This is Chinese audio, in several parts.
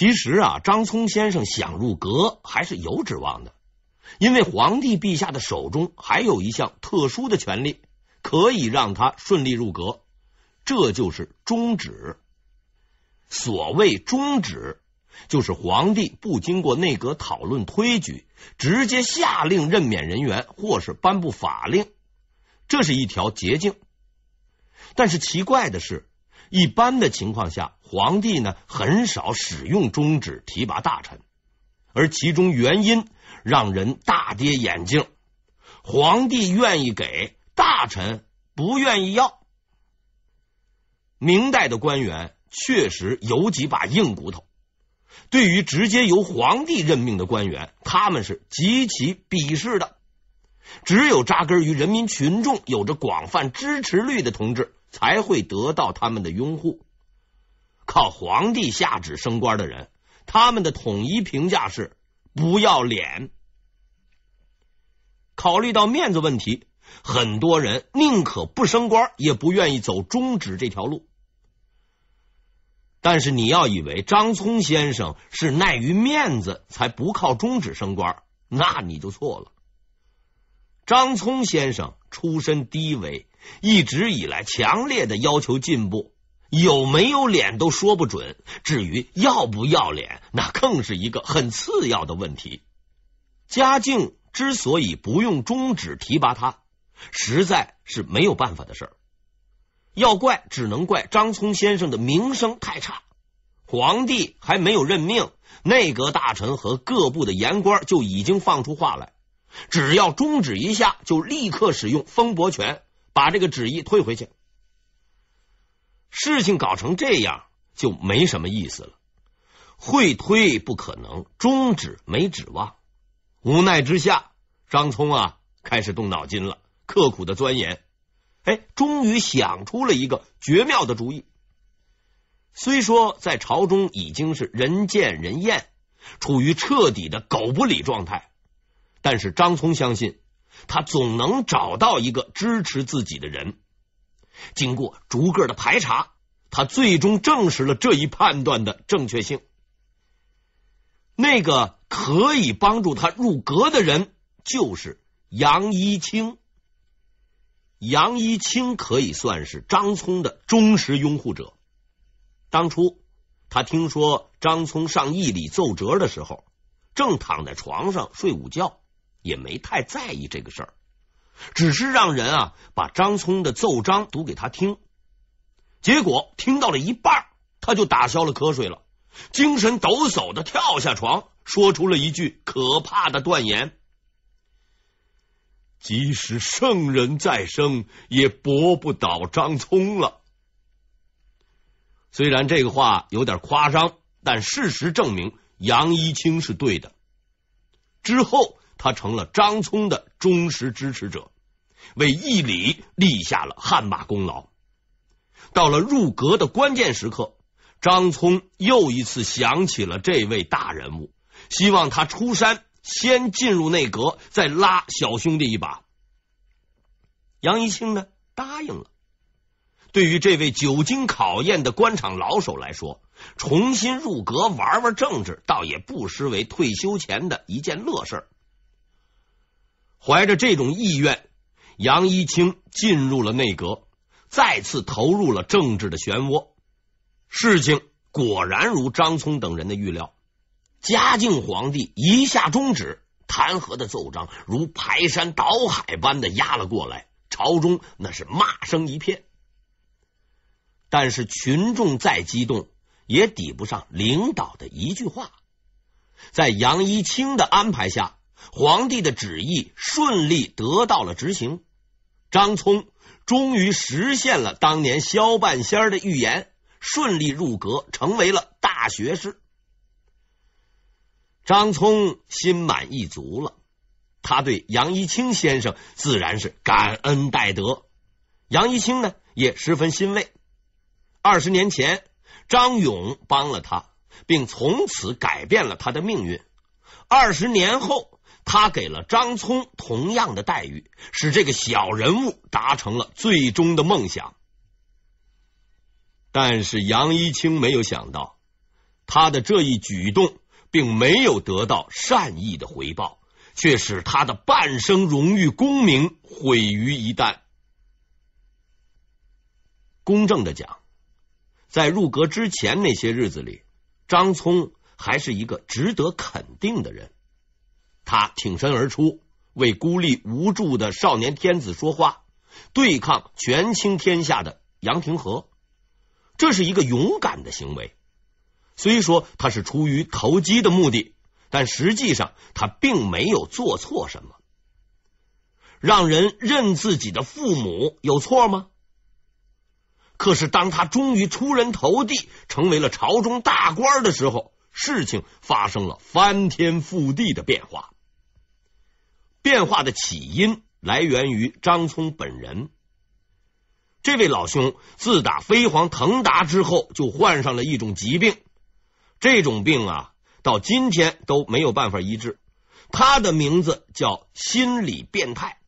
其实啊，张聪先生想入阁还是有指望的，因为皇帝陛下的手中还有一项特殊的权利，可以让他顺利入阁。这就是中旨。所谓中旨，就是皇帝不经过内阁讨论推举，直接下令任免人员或是颁布法令，这是一条捷径。但是奇怪的是，一般的情况下。皇帝呢很少使用中指提拔大臣，而其中原因让人大跌眼镜。皇帝愿意给大臣，不愿意要。明代的官员确实有几把硬骨头，对于直接由皇帝任命的官员，他们是极其鄙视的。只有扎根于人民群众、有着广泛支持率的同志，才会得到他们的拥护。靠皇帝下旨升官的人，他们的统一评价是不要脸。考虑到面子问题，很多人宁可不升官，也不愿意走中止这条路。但是你要以为张聪先生是耐于面子才不靠中止升官，那你就错了。张聪先生出身低微，一直以来强烈的要求进步。有没有脸都说不准，至于要不要脸，那更是一个很次要的问题。嘉靖之所以不用中旨提拔他，实在是没有办法的事儿。要怪，只能怪张聪先生的名声太差。皇帝还没有任命内阁大臣和各部的言官，就已经放出话来：只要中旨一下，就立刻使用封伯权把这个旨意退回去。事情搞成这样，就没什么意思了。会推不可能，终止没指望。无奈之下，张聪啊开始动脑筋了，刻苦的钻研。哎，终于想出了一个绝妙的主意。虽说在朝中已经是人见人厌，处于彻底的狗不理状态，但是张聪相信，他总能找到一个支持自己的人。经过逐个的排查，他最终证实了这一判断的正确性。那个可以帮助他入阁的人，就是杨一清。杨一清可以算是张聪的忠实拥护者。当初他听说张聪上义理奏折的时候，正躺在床上睡午觉，也没太在意这个事儿。只是让人啊把张聪的奏章读给他听，结果听到了一半，他就打消了瞌睡了，精神抖擞的跳下床，说出了一句可怕的断言：“即使圣人再生，也驳不倒张聪了。”虽然这个话有点夸张，但事实证明杨一清是对的。之后，他成了张聪的忠实支持者。为义理立下了汗马功劳。到了入阁的关键时刻，张聪又一次想起了这位大人物，希望他出山，先进入内阁，再拉小兄弟一把。杨一清呢答应了。对于这位久经考验的官场老手来说，重新入阁玩玩政治，倒也不失为退休前的一件乐事怀着这种意愿。杨一清进入了内阁，再次投入了政治的漩涡。事情果然如张聪等人的预料，嘉靖皇帝一下中旨，弹劾的奏章如排山倒海般的压了过来，朝中那是骂声一片。但是群众再激动，也抵不上领导的一句话。在杨一清的安排下，皇帝的旨意顺利得到了执行。张聪终于实现了当年萧半仙的预言，顺利入阁，成为了大学士。张聪心满意足了，他对杨一清先生自然是感恩戴德。杨一清呢，也十分欣慰。二十年前，张勇帮了他，并从此改变了他的命运。二十年后。他给了张聪同样的待遇，使这个小人物达成了最终的梦想。但是杨一清没有想到，他的这一举动并没有得到善意的回报，却使他的半生荣誉功名毁于一旦。公正的讲，在入阁之前那些日子里，张聪还是一个值得肯定的人。他挺身而出，为孤立无助的少年天子说话，对抗权倾天下的杨廷和，这是一个勇敢的行为。虽说他是出于投机的目的，但实际上他并没有做错什么。让人认自己的父母有错吗？可是当他终于出人头地，成为了朝中大官的时候，事情发生了翻天覆地的变化。变化的起因来源于张聪本人。这位老兄自打飞黄腾达之后，就患上了一种疾病，这种病啊，到今天都没有办法医治。他的名字叫心理变态。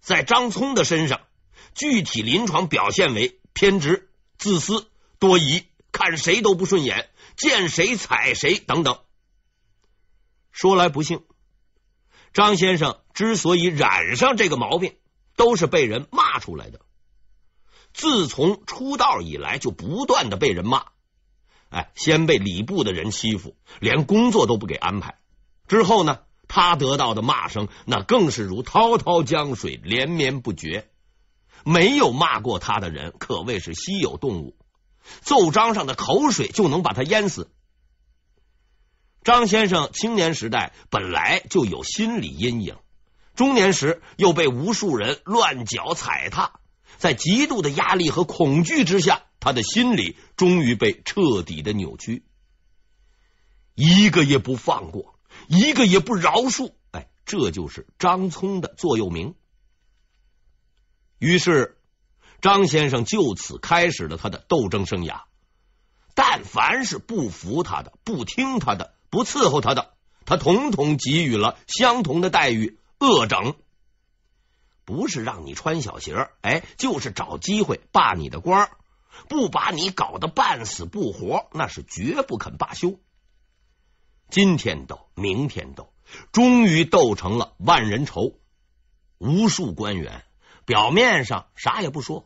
在张聪的身上，具体临床表现为偏执、自私、多疑，看谁都不顺眼，见谁踩谁等等。说来不幸。张先生之所以染上这个毛病，都是被人骂出来的。自从出道以来，就不断的被人骂。哎，先被礼部的人欺负，连工作都不给安排。之后呢，他得到的骂声那更是如滔滔江水，连绵不绝。没有骂过他的人可谓是稀有动物。奏章上的口水就能把他淹死。张先生青年时代本来就有心理阴影，中年时又被无数人乱脚踩踏，在极度的压力和恐惧之下，他的心理终于被彻底的扭曲。一个也不放过，一个也不饶恕。哎，这就是张聪的座右铭。于是，张先生就此开始了他的斗争生涯。但凡是不服他的、不听他的。不伺候他的，他统统给予了相同的待遇，恶整。不是让你穿小鞋，哎，就是找机会罢你的官，不把你搞得半死不活，那是绝不肯罢休。今天斗，明天斗，终于斗成了万人仇。无数官员表面上啥也不说，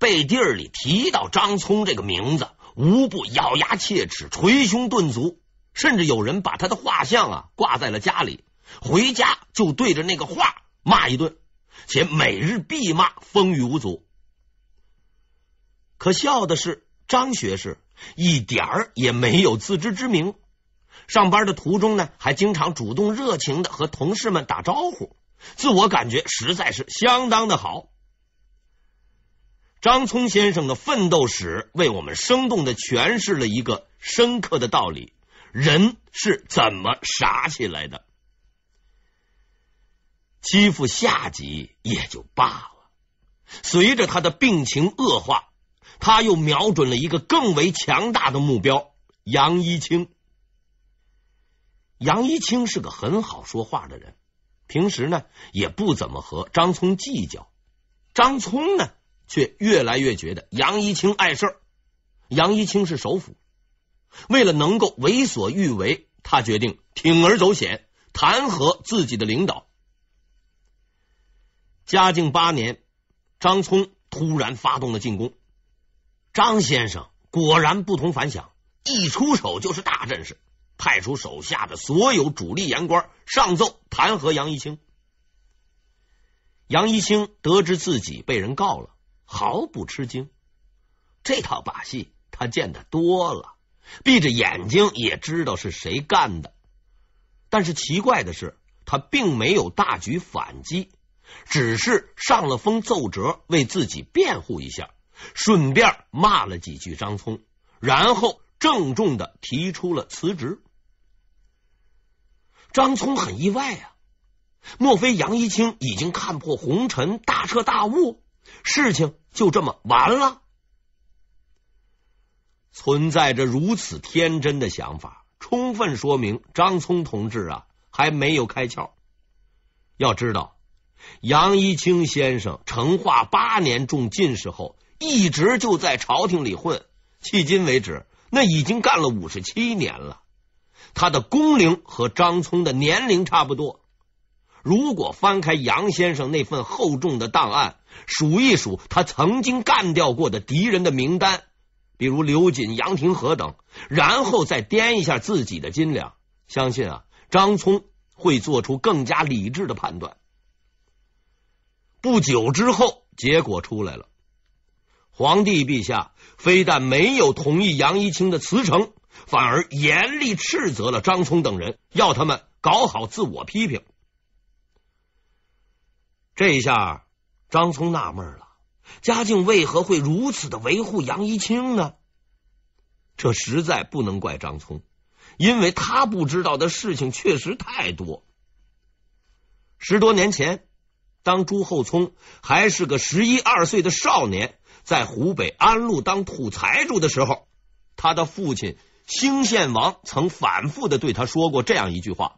背地里提到张聪这个名字，无不咬牙切齿，捶胸顿足。甚至有人把他的画像啊挂在了家里，回家就对着那个画骂一顿，且每日必骂风雨无阻。可笑的是，张学士一点儿也没有自知之明。上班的途中呢，还经常主动热情的和同事们打招呼，自我感觉实在是相当的好。张聪先生的奋斗史，为我们生动的诠释了一个深刻的道理。人是怎么傻起来的？欺负下级也就罢了，随着他的病情恶化，他又瞄准了一个更为强大的目标——杨一清。杨一清是个很好说话的人，平时呢也不怎么和张聪计较。张聪呢，却越来越觉得杨一清碍事儿。杨一清是首辅。为了能够为所欲为，他决定铤而走险，弹劾自己的领导。嘉靖八年，张聪突然发动了进攻。张先生果然不同凡响，一出手就是大阵势，派出手下的所有主力言官上奏弹劾杨一清。杨一清得知自己被人告了，毫不吃惊，这套把戏他见得多了。闭着眼睛也知道是谁干的，但是奇怪的是，他并没有大举反击，只是上了封奏折为自己辩护一下，顺便骂了几句张聪，然后郑重的提出了辞职。张聪很意外啊，莫非杨一清已经看破红尘，大彻大悟，事情就这么完了？存在着如此天真的想法，充分说明张聪同志啊还没有开窍。要知道，杨一清先生成化八年中进士后，一直就在朝廷里混，迄今为止那已经干了五十七年了。他的工龄和张聪的年龄差不多。如果翻开杨先生那份厚重的档案，数一数他曾经干掉过的敌人的名单。比如刘瑾、杨廷和等，然后再掂一下自己的斤两，相信啊，张聪会做出更加理智的判断。不久之后，结果出来了，皇帝陛下非但没有同意杨一清的辞呈，反而严厉斥责了张聪等人，要他们搞好自我批评。这一下，张聪纳闷了。嘉靖为何会如此的维护杨一清呢？这实在不能怪张聪，因为他不知道的事情确实太多。十多年前，当朱厚熜还是个十一二岁的少年，在湖北安陆当土财主的时候，他的父亲兴献王曾反复的对他说过这样一句话：“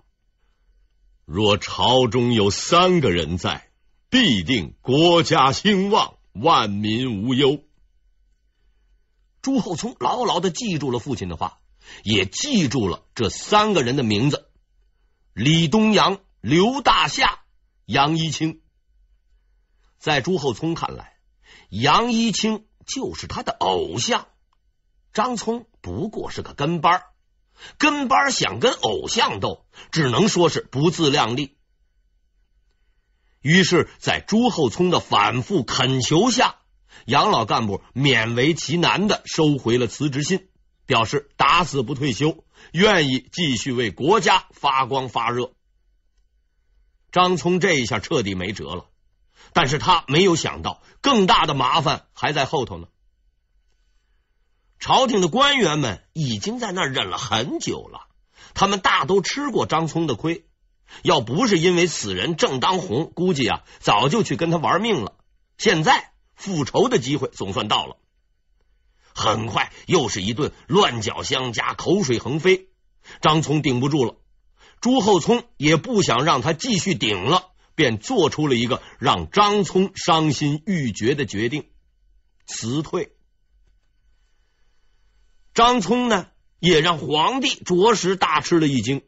若朝中有三个人在，必定国家兴旺。”万民无忧。朱厚熜牢牢的记住了父亲的话，也记住了这三个人的名字：李东阳、刘大夏、杨一清。在朱厚聪看来，杨一清就是他的偶像，张聪不过是个跟班跟班想跟偶像斗，只能说是不自量力。于是，在朱厚熜的反复恳求下，杨老干部勉为其难的收回了辞职信，表示打死不退休，愿意继续为国家发光发热。张聪这一下彻底没辙了，但是他没有想到，更大的麻烦还在后头呢。朝廷的官员们已经在那忍了很久了，他们大都吃过张聪的亏。要不是因为此人正当红，估计啊早就去跟他玩命了。现在复仇的机会总算到了，很快又是一顿乱脚相加，口水横飞。张聪顶不住了，朱厚聪也不想让他继续顶了，便做出了一个让张聪伤心欲绝的决定——辞退张聪呢，也让皇帝着实大吃了一惊。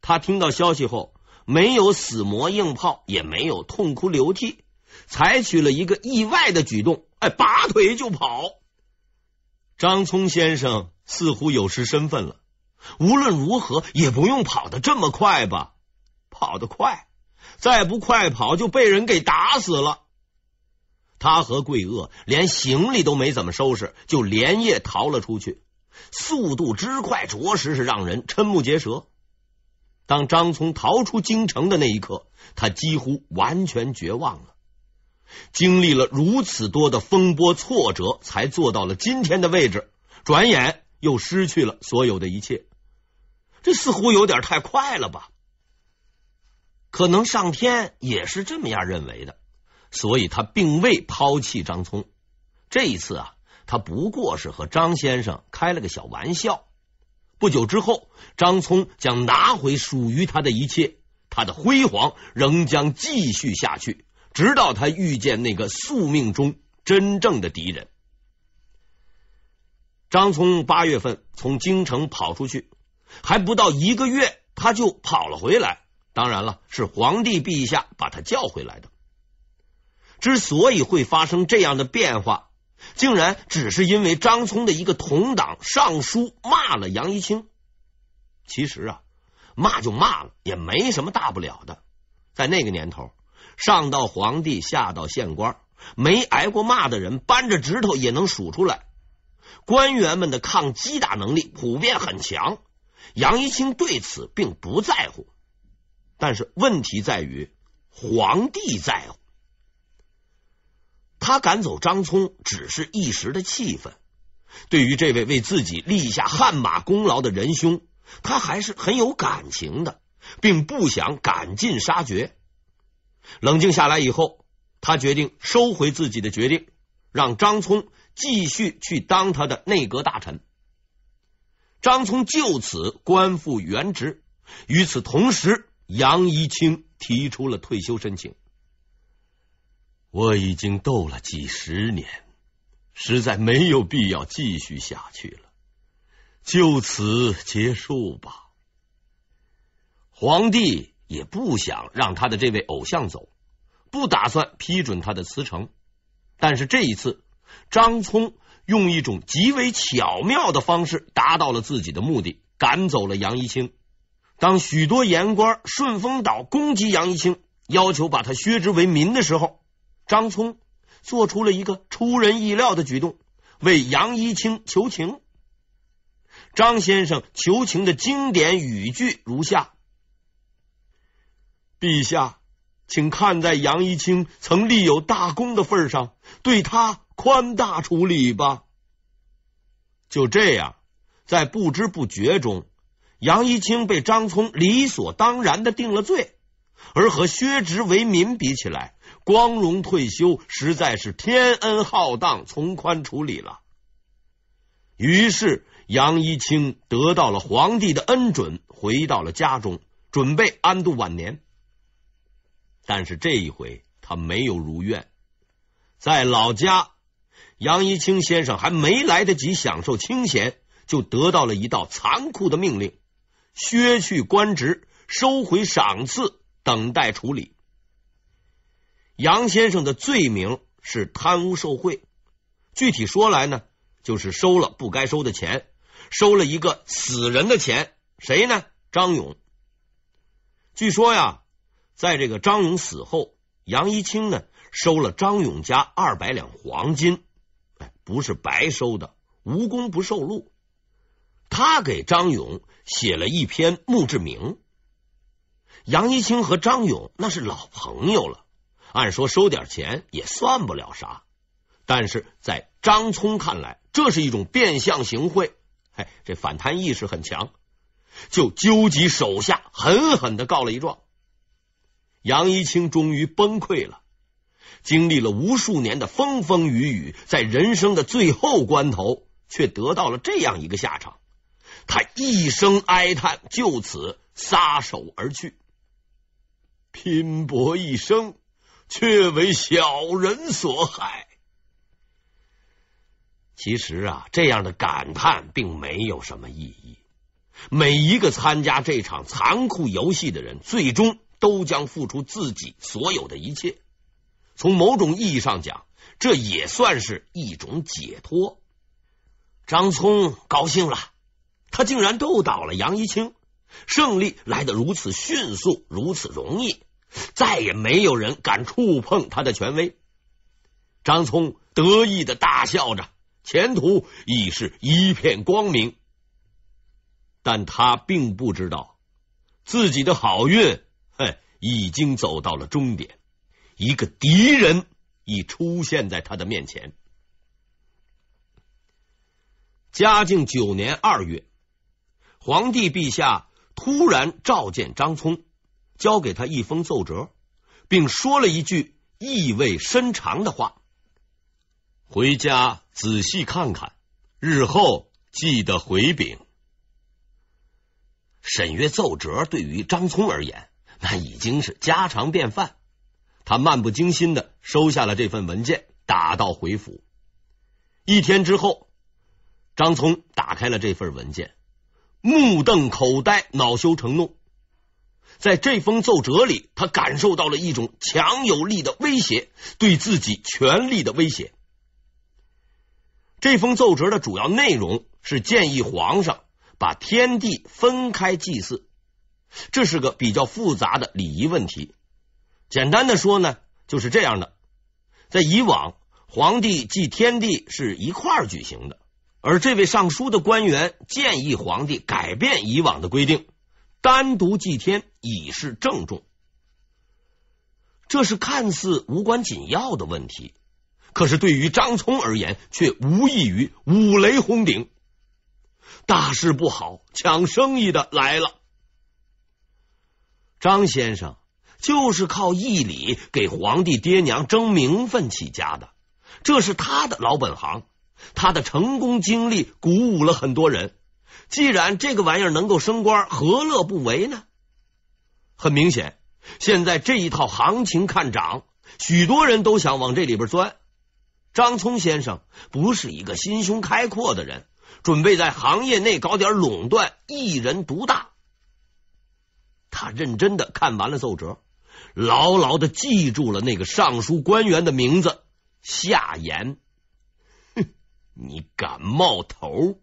他听到消息后，没有死磨硬泡，也没有痛哭流涕，采取了一个意外的举动，哎，拔腿就跑。张聪先生似乎有失身份了，无论如何也不用跑得这么快吧？跑得快，再不快跑就被人给打死了。他和贵恶连行李都没怎么收拾，就连夜逃了出去，速度之快，着实是让人瞠目结舌。当张聪逃出京城的那一刻，他几乎完全绝望了。经历了如此多的风波挫折，才做到了今天的位置，转眼又失去了所有的一切，这似乎有点太快了吧？可能上天也是这么样认为的，所以他并未抛弃张聪。这一次啊，他不过是和张先生开了个小玩笑。不久之后，张聪将拿回属于他的一切，他的辉煌仍将继续下去，直到他遇见那个宿命中真正的敌人。张聪八月份从京城跑出去，还不到一个月，他就跑了回来。当然了，是皇帝陛下把他叫回来的。之所以会发生这样的变化。竟然只是因为张聪的一个同党上书骂了杨一清，其实啊骂就骂了，也没什么大不了的。在那个年头，上到皇帝，下到县官，没挨过骂的人，扳着指头也能数出来。官员们的抗击打能力普遍很强，杨一清对此并不在乎。但是问题在于，皇帝在乎。他赶走张聪只是一时的气愤，对于这位为自己立下汗马功劳的仁兄，他还是很有感情的，并不想赶尽杀绝。冷静下来以后，他决定收回自己的决定，让张聪继续去当他的内阁大臣。张聪就此官复原职。与此同时，杨一清提出了退休申请。我已经斗了几十年，实在没有必要继续下去了，就此结束吧。皇帝也不想让他的这位偶像走，不打算批准他的辞呈。但是这一次，张聪用一种极为巧妙的方式达到了自己的目的，赶走了杨一清。当许多言官顺风倒攻击杨一清，要求把他削职为民的时候，张聪做出了一个出人意料的举动，为杨一清求情。张先生求情的经典语句如下：“陛下，请看在杨一清曾立有大功的份上，对他宽大处理吧。”就这样，在不知不觉中，杨一清被张聪理所当然的定了罪，而和薛直为民比起来。光荣退休，实在是天恩浩荡，从宽处理了。于是杨一清得到了皇帝的恩准，回到了家中，准备安度晚年。但是这一回他没有如愿，在老家，杨一清先生还没来得及享受清闲，就得到了一道残酷的命令：削去官职，收回赏赐，等待处理。杨先生的罪名是贪污受贿，具体说来呢，就是收了不该收的钱，收了一个死人的钱，谁呢？张勇。据说呀，在这个张勇死后，杨一清呢收了张勇家二百两黄金，哎，不是白收的，无功不受禄。他给张勇写了一篇墓志铭。杨一清和张勇那是老朋友了。按说收点钱也算不了啥，但是在张聪看来，这是一种变相行贿。嘿，这反贪意识很强，就纠集手下狠狠的告了一状。杨一清终于崩溃了，经历了无数年的风风雨雨，在人生的最后关头，却得到了这样一个下场。他一声哀叹，就此撒手而去，拼搏一生。却为小人所害。其实啊，这样的感叹并没有什么意义。每一个参加这场残酷游戏的人，最终都将付出自己所有的一切。从某种意义上讲，这也算是一种解脱。张聪高兴了，他竟然斗倒了杨一清，胜利来得如此迅速，如此容易。再也没有人敢触碰他的权威，张聪得意的大笑着，前途已是一片光明。但他并不知道自己的好运，哼，已经走到了终点。一个敌人已出现在他的面前。嘉靖九年二月，皇帝陛下突然召见张聪。交给他一封奏折，并说了一句意味深长的话：“回家仔细看看，日后记得回禀。”审阅奏折对于张聪而言，那已经是家常便饭。他漫不经心的收下了这份文件，打道回府。一天之后，张聪打开了这份文件，目瞪口呆，恼羞成怒。在这封奏折里，他感受到了一种强有力的威胁，对自己权力的威胁。这封奏折的主要内容是建议皇上把天地分开祭祀，这是个比较复杂的礼仪问题。简单的说呢，就是这样的：在以往，皇帝祭天地是一块儿举行的，而这位尚书的官员建议皇帝改变以往的规定。单独祭天，以示郑重。这是看似无关紧要的问题，可是对于张聪而言，却无异于五雷轰顶。大事不好，抢生意的来了。张先生就是靠义理给皇帝爹娘争名分起家的，这是他的老本行，他的成功经历鼓舞了很多人。既然这个玩意儿能够升官，何乐不为呢？很明显，现在这一套行情看涨，许多人都想往这里边钻。张聪先生不是一个心胸开阔的人，准备在行业内搞点垄断，一人独大。他认真的看完了奏折，牢牢的记住了那个尚书官员的名字夏言。哼，你敢冒头！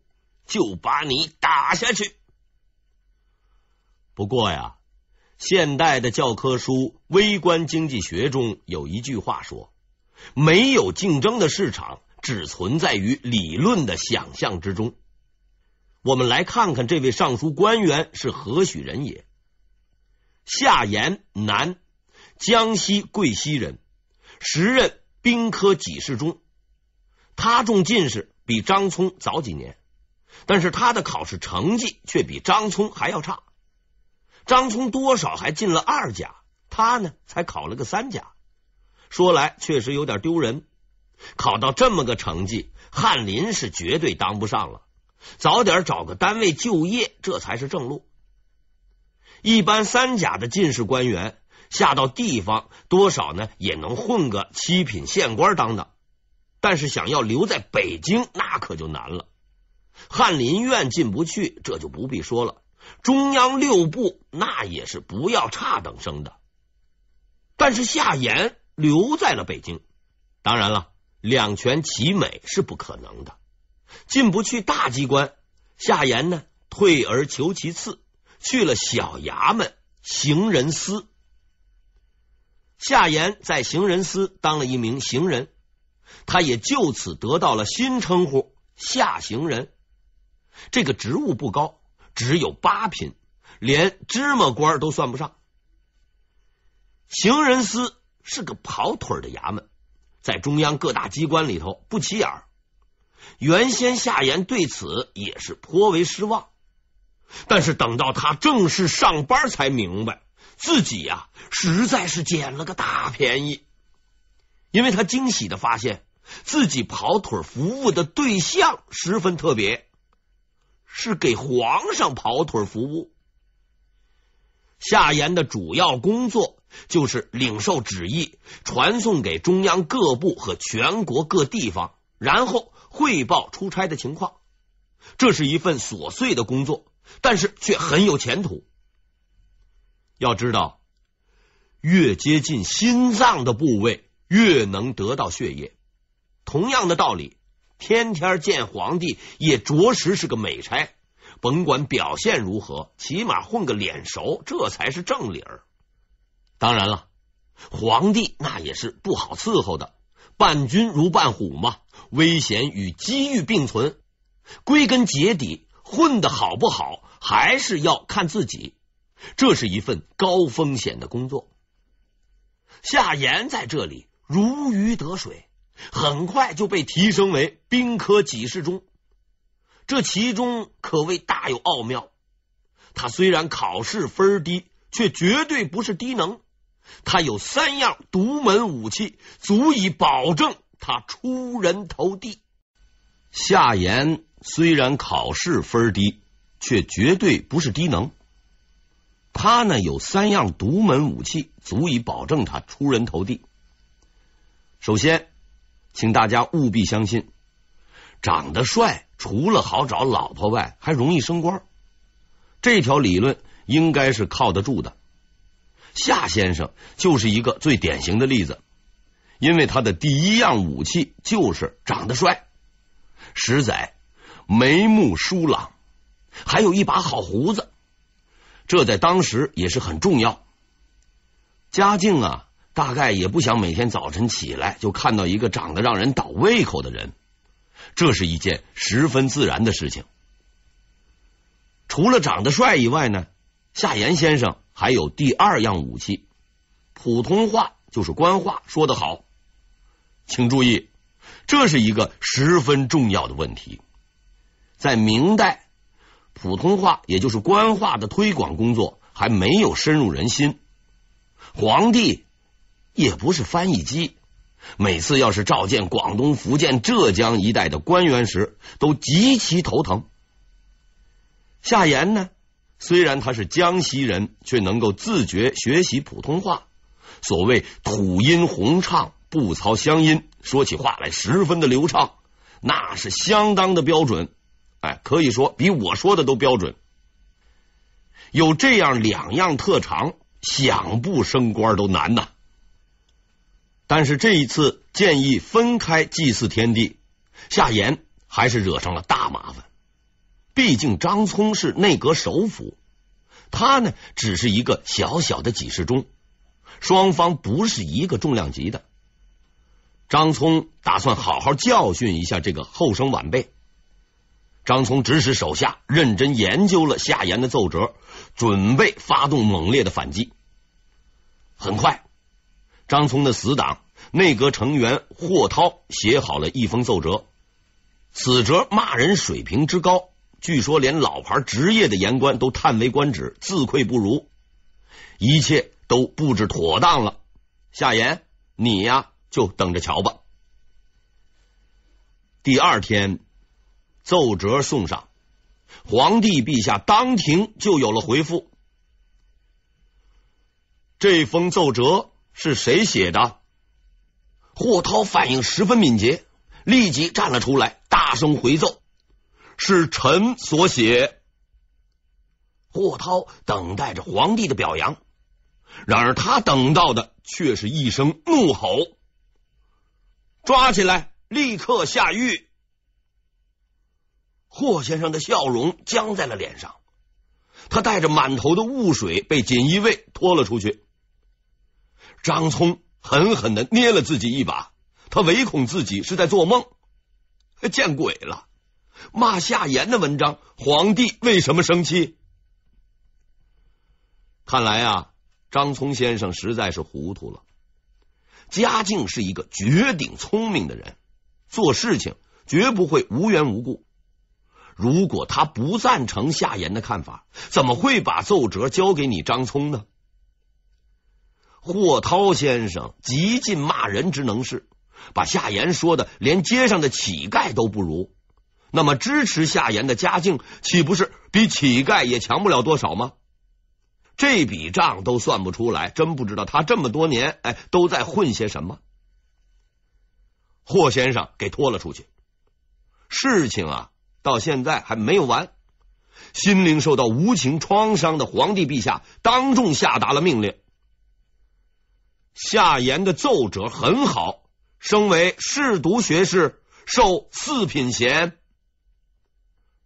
就把你打下去。不过呀，现代的教科书《微观经济学》中有一句话说：“没有竞争的市场只存在于理论的想象之中。”我们来看看这位尚书官员是何许人也。夏言，男，江西贵溪人，时任兵科给事中。他中进士比张聪早几年。但是他的考试成绩却比张聪还要差，张聪多少还进了二甲，他呢才考了个三甲。说来确实有点丢人，考到这么个成绩，翰林是绝对当不上了。早点找个单位就业，这才是正路。一般三甲的进士官员下到地方，多少呢也能混个七品县官当当，但是想要留在北京，那可就难了。翰林院进不去，这就不必说了。中央六部那也是不要差等生的。但是夏言留在了北京。当然了，两全其美是不可能的。进不去大机关，夏言呢退而求其次，去了小衙门行人司。夏言在行人司当了一名行人，他也就此得到了新称呼夏行人。这个职务不高，只有八品，连芝麻官都算不上。行人司是个跑腿的衙门，在中央各大机关里头不起眼。原先夏言对此也是颇为失望，但是等到他正式上班，才明白自己呀，实在是捡了个大便宜。因为他惊喜的发现自己跑腿服务的对象十分特别。是给皇上跑腿服务。夏言的主要工作就是领受旨意，传送给中央各部和全国各地方，然后汇报出差的情况。这是一份琐碎的工作，但是却很有前途。要知道，越接近心脏的部位，越能得到血液。同样的道理。天天见皇帝，也着实是个美差。甭管表现如何，起码混个脸熟，这才是正理儿。当然了，皇帝那也是不好伺候的，伴君如伴虎嘛，危险与机遇并存。归根结底，混的好不好还是要看自己。这是一份高风险的工作，夏言在这里如鱼得水。很快就被提升为兵科给事中，这其中可谓大有奥妙。他虽然考试分低，却绝对不是低能。他有三样独门武器，足以保证他出人头地。夏言虽然考试分低，却绝对不是低能。他呢有三样独门武器，足以保证他出人头地。首先。请大家务必相信，长得帅除了好找老婆外，还容易升官。这条理论应该是靠得住的。夏先生就是一个最典型的例子，因为他的第一样武器就是长得帅，实在眉目疏朗，还有一把好胡子，这在当时也是很重要。嘉靖啊。大概也不想每天早晨起来就看到一个长得让人倒胃口的人，这是一件十分自然的事情。除了长得帅以外呢，夏言先生还有第二样武器，普通话就是官话说得好。请注意，这是一个十分重要的问题。在明代，普通话也就是官话的推广工作还没有深入人心，皇帝。也不是翻译机。每次要是召见广东、福建、浙江一带的官员时，都极其头疼。夏言呢，虽然他是江西人，却能够自觉学习普通话，所谓土音洪畅，不操乡音，说起话来十分的流畅，那是相当的标准。哎，可以说比我说的都标准。有这样两样特长，想不升官都难呐。但是这一次建议分开祭祀天地，夏言还是惹上了大麻烦。毕竟张聪是内阁首辅，他呢只是一个小小的几十中，双方不是一个重量级的。张聪打算好好教训一下这个后生晚辈。张聪指使手下认真研究了夏言的奏折，准备发动猛烈的反击。很快。张聪的死党、内阁成员霍涛写好了一封奏折，此折骂人水平之高，据说连老牌职业的言官都叹为观止，自愧不如。一切都布置妥当了，夏言，你呀，就等着瞧吧。第二天，奏折送上，皇帝陛下当庭就有了回复。这封奏折。是谁写的？霍涛反应十分敏捷，立即站了出来，大声回奏：“是臣所写。”霍涛等待着皇帝的表扬，然而他等到的却是一声怒吼：“抓起来，立刻下狱！”霍先生的笑容僵在了脸上，他带着满头的雾水被锦衣卫拖了出去。张聪狠狠的捏了自己一把，他唯恐自己是在做梦，见鬼了！骂夏言的文章，皇帝为什么生气？看来啊，张聪先生实在是糊涂了。嘉靖是一个绝顶聪明的人，做事情绝不会无缘无故。如果他不赞成夏言的看法，怎么会把奏折交给你张聪呢？霍涛先生极尽骂人之能事，把夏言说的连街上的乞丐都不如。那么支持夏言的嘉靖，岂不是比乞丐也强不了多少吗？这笔账都算不出来，真不知道他这么多年哎都在混些什么。霍先生给拖了出去，事情啊到现在还没有完。心灵受到无情创伤的皇帝陛下，当众下达了命令。夏言的奏折很好，升为侍读学士，授四品衔。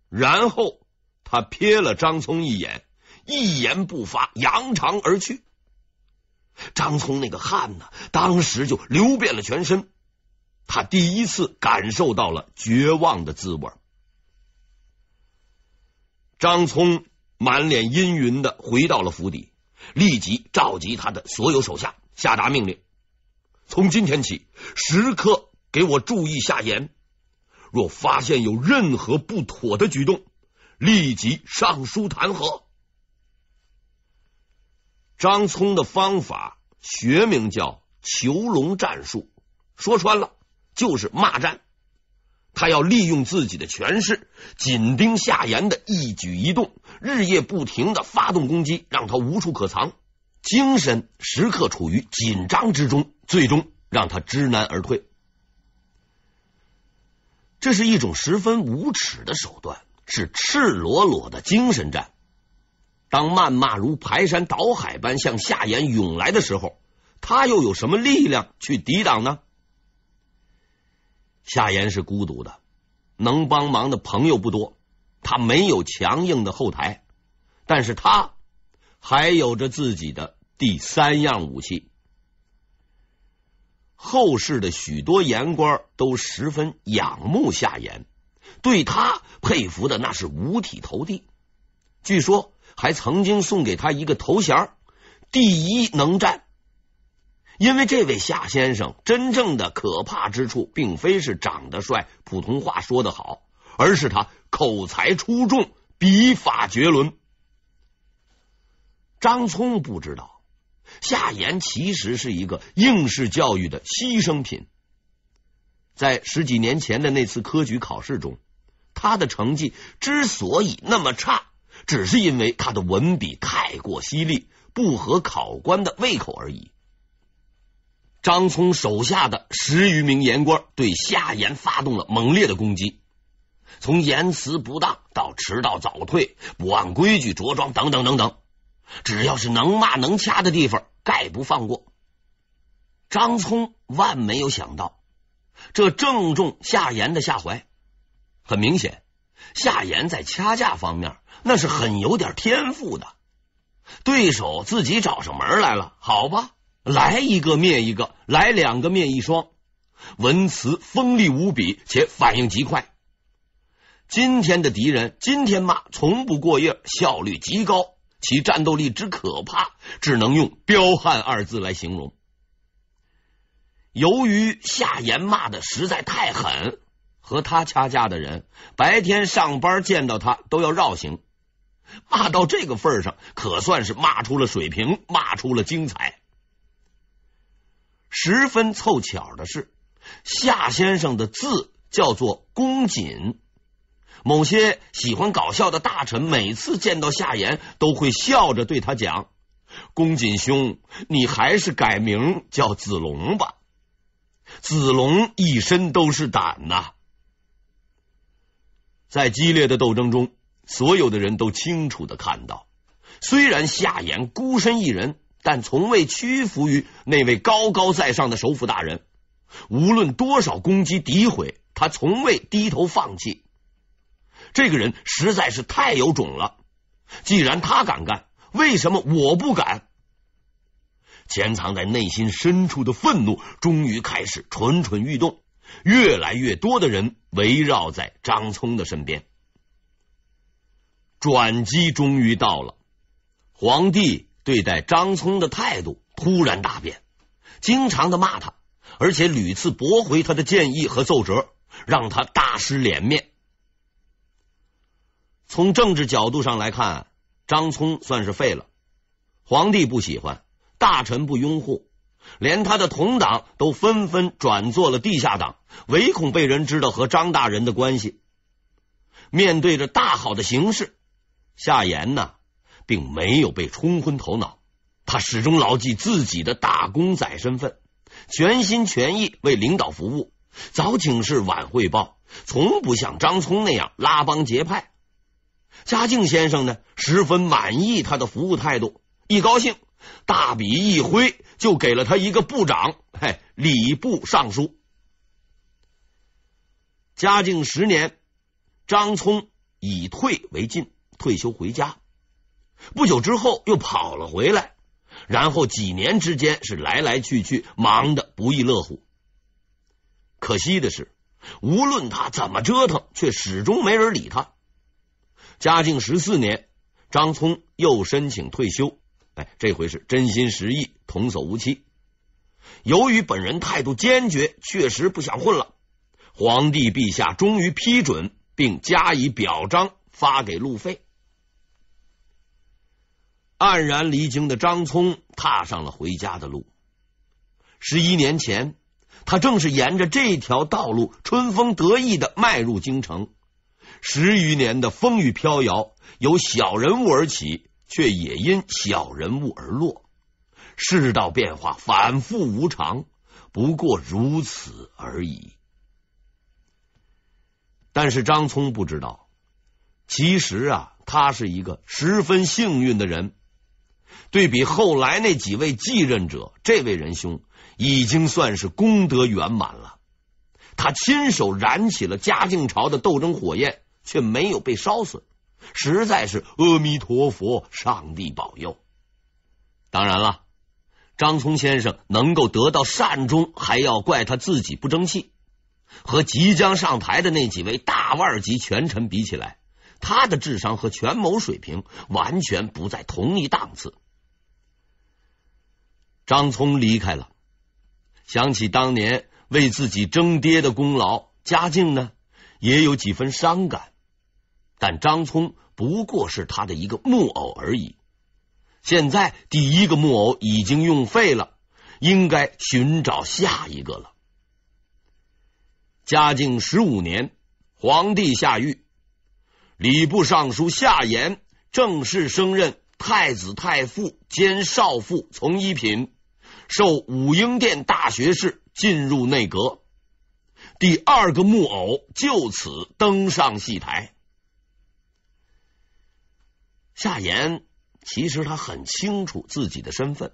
然后他瞥了张聪一眼，一言不发，扬长而去。张聪那个汗呢，当时就流遍了全身，他第一次感受到了绝望的滋味。张聪满脸阴云的回到了府邸，立即召集他的所有手下。下达命令，从今天起，时刻给我注意夏言，若发现有任何不妥的举动，立即上书弹劾。张聪的方法学名叫“囚笼战术”，说穿了就是骂战。他要利用自己的权势，紧盯夏言的一举一动，日夜不停的发动攻击，让他无处可藏。精神时刻处于紧张之中，最终让他知难而退。这是一种十分无耻的手段，是赤裸裸的精神战。当谩骂如排山倒海般向夏言涌来的时候，他又有什么力量去抵挡呢？夏言是孤独的，能帮忙的朋友不多，他没有强硬的后台，但是他。还有着自己的第三样武器。后世的许多言官都十分仰慕夏言，对他佩服的那是五体投地。据说还曾经送给他一个头衔第一能战”，因为这位夏先生真正的可怕之处，并非是长得帅、普通话说得好，而是他口才出众、笔法绝伦。张聪不知道，夏言其实是一个应试教育的牺牲品。在十几年前的那次科举考试中，他的成绩之所以那么差，只是因为他的文笔太过犀利，不合考官的胃口而已。张聪手下的十余名言官对夏言发动了猛烈的攻击，从言辞不当到迟到早退、不按规矩着装，等等等等。只要是能骂能掐的地方，概不放过。张聪万没有想到，这正中夏言的下怀。很明显，夏言在掐架方面那是很有点天赋的。对手自己找上门来了，好吧，来一个灭一个，来两个灭一双。文辞锋利无比，且反应极快。今天的敌人，今天骂，从不过夜，效率极高。其战斗力之可怕，只能用“彪悍”二字来形容。由于夏言骂的实在太狠，和他掐架的人白天上班见到他都要绕行。骂到这个份上，可算是骂出了水平，骂出了精彩。十分凑巧的是，夏先生的字叫做“公瑾。某些喜欢搞笑的大臣，每次见到夏言，都会笑着对他讲：“公瑾兄，你还是改名叫子龙吧。”子龙一身都是胆呐！在激烈的斗争中，所有的人都清楚的看到，虽然夏言孤身一人，但从未屈服于那位高高在上的首府大人。无论多少攻击诋毁，他从未低头放弃。这个人实在是太有种了！既然他敢干，为什么我不敢？潜藏在内心深处的愤怒终于开始蠢蠢欲动，越来越多的人围绕在张聪的身边。转机终于到了，皇帝对待张聪的态度突然大变，经常的骂他，而且屡次驳回他的建议和奏折，让他大失脸面。从政治角度上来看，张聪算是废了。皇帝不喜欢，大臣不拥护，连他的同党都纷纷转做了地下党，唯恐被人知道和张大人的关系。面对着大好的形势，夏言呢并没有被冲昏头脑，他始终牢记自己的打工仔身份，全心全意为领导服务，早请示晚汇报，从不像张聪那样拉帮结派。嘉靖先生呢，十分满意他的服务态度，一高兴，大笔一挥就给了他一个部长，嘿，礼部尚书。嘉靖十年，张聪以退为进，退休回家。不久之后又跑了回来，然后几年之间是来来去去，忙得不亦乐乎。可惜的是，无论他怎么折腾，却始终没人理他。嘉靖十四年，张聪又申请退休。哎，这回是真心实意，童叟无欺。由于本人态度坚决，确实不想混了，皇帝陛下终于批准并加以表彰，发给路费。黯然离京的张聪踏上了回家的路。十一年前，他正是沿着这条道路春风得意的迈入京城。十余年的风雨飘摇，由小人物而起，却也因小人物而落。世道变化反复无常，不过如此而已。但是张聪不知道，其实啊，他是一个十分幸运的人。对比后来那几位继任者，这位仁兄已经算是功德圆满了。他亲手燃起了嘉靖朝的斗争火焰。却没有被烧死，实在是阿弥陀佛，上帝保佑。当然了，张聪先生能够得到善终，还要怪他自己不争气。和即将上台的那几位大腕级权臣比起来，他的智商和权谋水平完全不在同一档次。张聪离开了，想起当年为自己争爹的功劳，嘉靖呢，也有几分伤感。但张聪不过是他的一个木偶而已。现在第一个木偶已经用废了，应该寻找下一个了。嘉靖十五年，皇帝下狱，礼部尚书夏言正式升任太子太傅兼少傅，从一品，授武英殿大学士，进入内阁。第二个木偶就此登上戏台。夏言其实他很清楚自己的身份，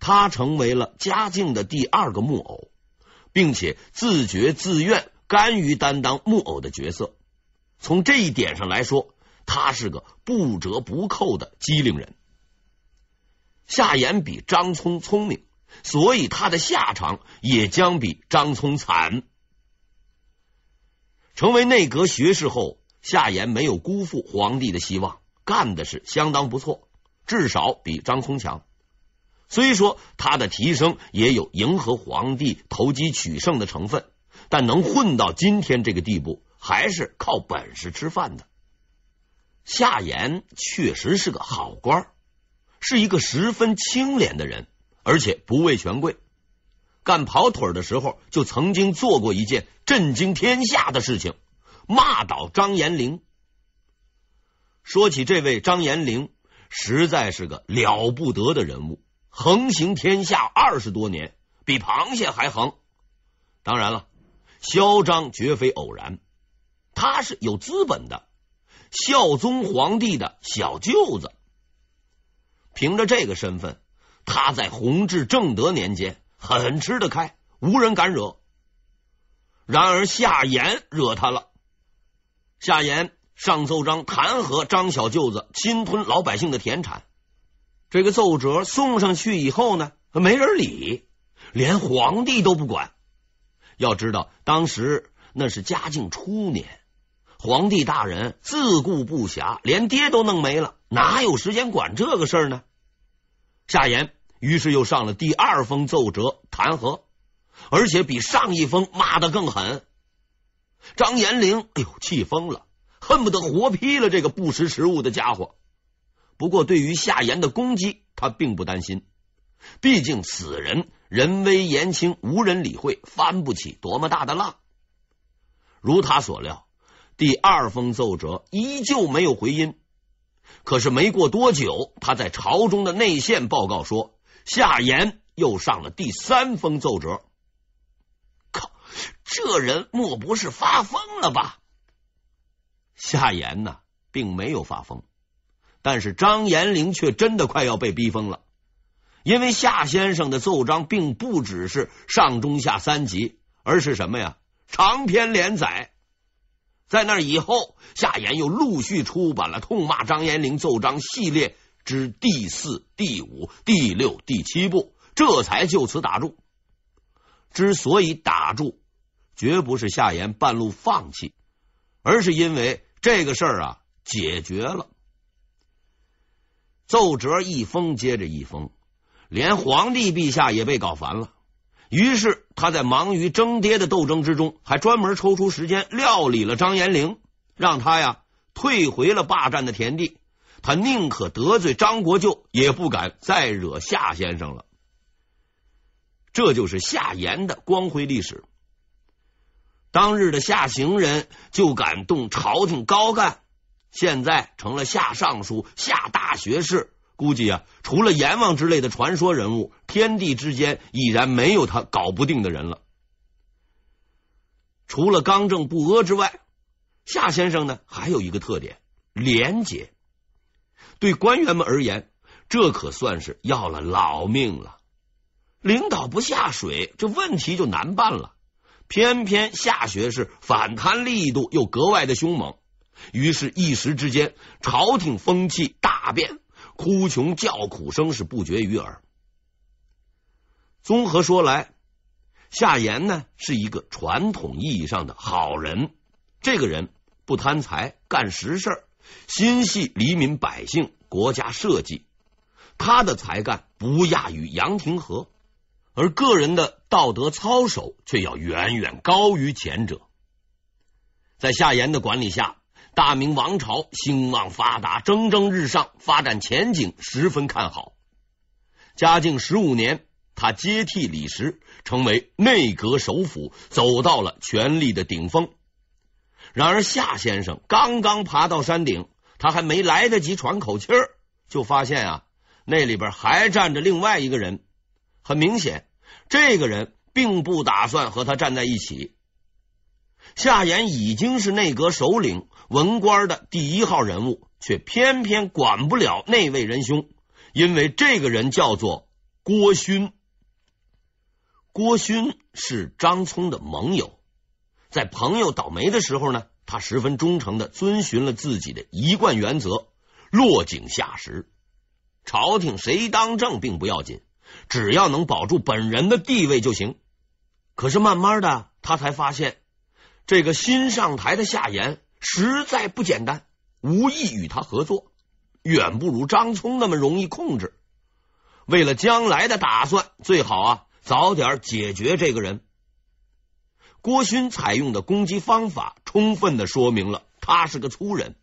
他成为了嘉靖的第二个木偶，并且自觉自愿甘于担当木偶的角色。从这一点上来说，他是个不折不扣的机灵人。夏言比张聪聪明，所以他的下场也将比张聪惨。成为内阁学士后，夏言没有辜负皇帝的希望。干的是相当不错，至少比张聪强。虽说他的提升也有迎合皇帝、投机取胜的成分，但能混到今天这个地步，还是靠本事吃饭的。夏言确实是个好官，是一个十分清廉的人，而且不畏权贵。干跑腿的时候，就曾经做过一件震惊天下的事情——骂倒张延龄。说起这位张延龄，实在是个了不得的人物，横行天下二十多年，比螃蟹还横。当然了，嚣张绝非偶然，他是有资本的，孝宗皇帝的小舅子。凭着这个身份，他在弘治、正德年间很吃得开，无人敢惹。然而夏言惹他了，夏言。上奏章弹劾张小舅子侵吞老百姓的田产，这个奏折送上去以后呢，没人理，连皇帝都不管。要知道，当时那是嘉靖初年，皇帝大人自顾不暇，连爹都弄没了，哪有时间管这个事儿呢？夏言于是又上了第二封奏折弹劾，而且比上一封骂的更狠。张延龄，哎呦，气疯了。恨不得活劈了这个不识时务的家伙。不过，对于夏言的攻击，他并不担心，毕竟此人人微言轻，无人理会，翻不起多么大的浪。如他所料，第二封奏折依旧没有回音。可是，没过多久，他在朝中的内线报告说，夏言又上了第三封奏折。靠！这人莫不是发疯了吧？夏言呢，并没有发疯，但是张延龄却真的快要被逼疯了，因为夏先生的奏章并不只是上中下三集，而是什么呀？长篇连载。在那以后，夏言又陆续出版了痛骂张延龄奏章系列之第四、第五、第六、第七部，这才就此打住。之所以打住，绝不是夏言半路放弃，而是因为。这个事儿啊，解决了。奏折一封接着一封，连皇帝陛下也被搞烦了。于是他在忙于争爹的斗争之中，还专门抽出时间料理了张延龄，让他呀退回了霸占的田地。他宁可得罪张国舅，也不敢再惹夏先生了。这就是夏言的光辉历史。当日的夏行人就敢动朝廷高干，现在成了夏尚书、夏大学士，估计啊，除了阎王之类的传说人物，天地之间已然没有他搞不定的人了。除了刚正不阿之外，夏先生呢还有一个特点——廉洁。对官员们而言，这可算是要了老命了。领导不下水，这问题就难办了。偏偏夏学士反贪力度又格外的凶猛，于是，一时之间，朝廷风气大变，哭穷叫苦声是不绝于耳。综合说来，夏言呢是一个传统意义上的好人，这个人不贪财，干实事，心系黎民百姓、国家社稷，他的才干不亚于杨廷和。而个人的道德操守却要远远高于前者。在夏言的管理下，大明王朝兴旺发达、蒸蒸日上，发展前景十分看好。嘉靖十五年，他接替李时成为内阁首辅，走到了权力的顶峰。然而，夏先生刚刚爬到山顶，他还没来得及喘口气儿，就发现啊，那里边还站着另外一个人，很明显。这个人并不打算和他站在一起。夏言已经是内阁首领、文官的第一号人物，却偏偏管不了那位仁兄，因为这个人叫做郭勋。郭勋是张聪的盟友，在朋友倒霉的时候呢，他十分忠诚的遵循了自己的一贯原则，落井下石。朝廷谁当政并不要紧。只要能保住本人的地位就行。可是慢慢的，他才发现这个新上台的夏言实在不简单，无意与他合作，远不如张聪那么容易控制。为了将来的打算，最好啊早点解决这个人。郭勋采用的攻击方法，充分的说明了他是个粗人。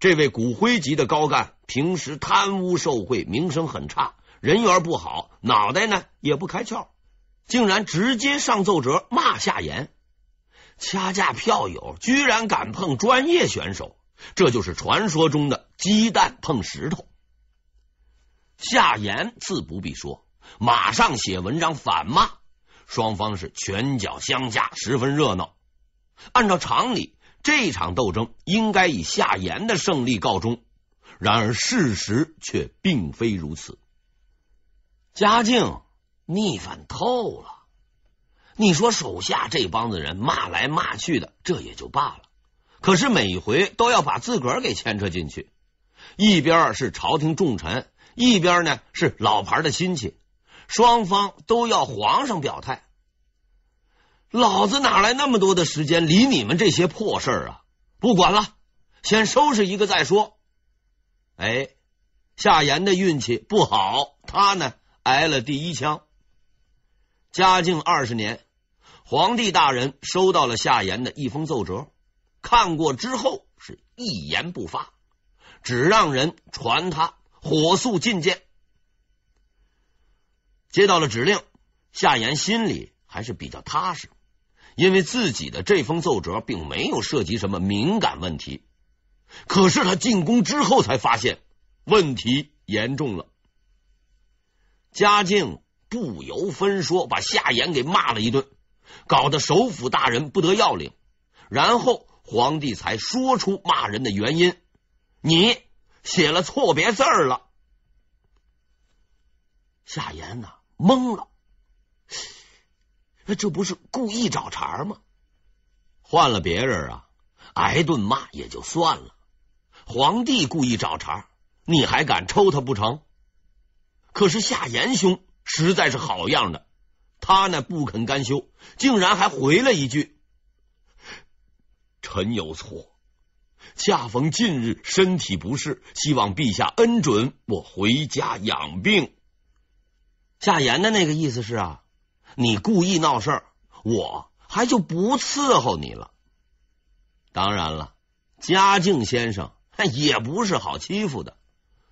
这位骨灰级的高干，平时贪污受贿，名声很差。人缘不好，脑袋呢也不开窍，竟然直接上奏折骂夏言。掐架票友居然敢碰专业选手，这就是传说中的鸡蛋碰石头。夏言自不必说，马上写文章反骂，双方是拳脚相加，十分热闹。按照常理，这场斗争应该以夏言的胜利告终，然而事实却并非如此。嘉靖逆反透了，你说手下这帮子人骂来骂去的，这也就罢了。可是每回都要把自个儿给牵扯进去，一边是朝廷重臣，一边呢是老牌的亲戚，双方都要皇上表态。老子哪来那么多的时间理你们这些破事儿啊？不管了，先收拾一个再说。哎，夏言的运气不好，他呢？挨了第一枪。嘉靖二十年，皇帝大人收到了夏言的一封奏折，看过之后是一言不发，只让人传他火速觐见。接到了指令，夏言心里还是比较踏实，因为自己的这封奏折并没有涉及什么敏感问题。可是他进宫之后才发现，问题严重了。嘉靖不由分说，把夏言给骂了一顿，搞得首府大人不得要领。然后皇帝才说出骂人的原因：你写了错别字儿了。夏言呢，懵了，那这不是故意找茬吗？换了别人啊，挨顿骂也就算了，皇帝故意找茬，你还敢抽他不成？可是夏言兄实在是好样的，他呢不肯甘休，竟然还回了一句：“臣有错，恰逢近日身体不适，希望陛下恩准我回家养病。”夏言的那个意思是啊，你故意闹事儿，我还就不伺候你了。当然了，嘉靖先生也不是好欺负的。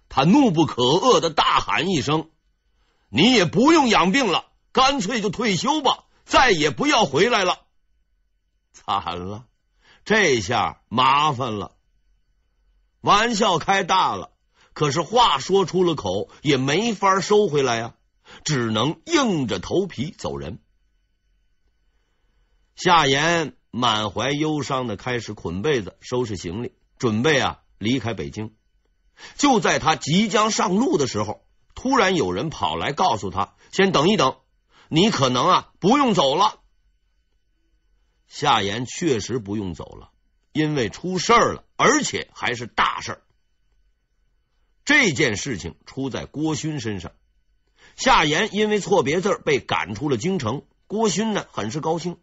他怒不可遏的大喊一声：“你也不用养病了，干脆就退休吧，再也不要回来了！”惨了，这下麻烦了。玩笑开大了，可是话说出了口，也没法收回来呀，只能硬着头皮走人。夏言满怀忧伤的开始捆被子、收拾行李，准备啊离开北京。就在他即将上路的时候，突然有人跑来告诉他：“先等一等，你可能啊不用走了。”夏言确实不用走了，因为出事儿了，而且还是大事儿。这件事情出在郭勋身上。夏言因为错别字被赶出了京城，郭勋呢很是高兴，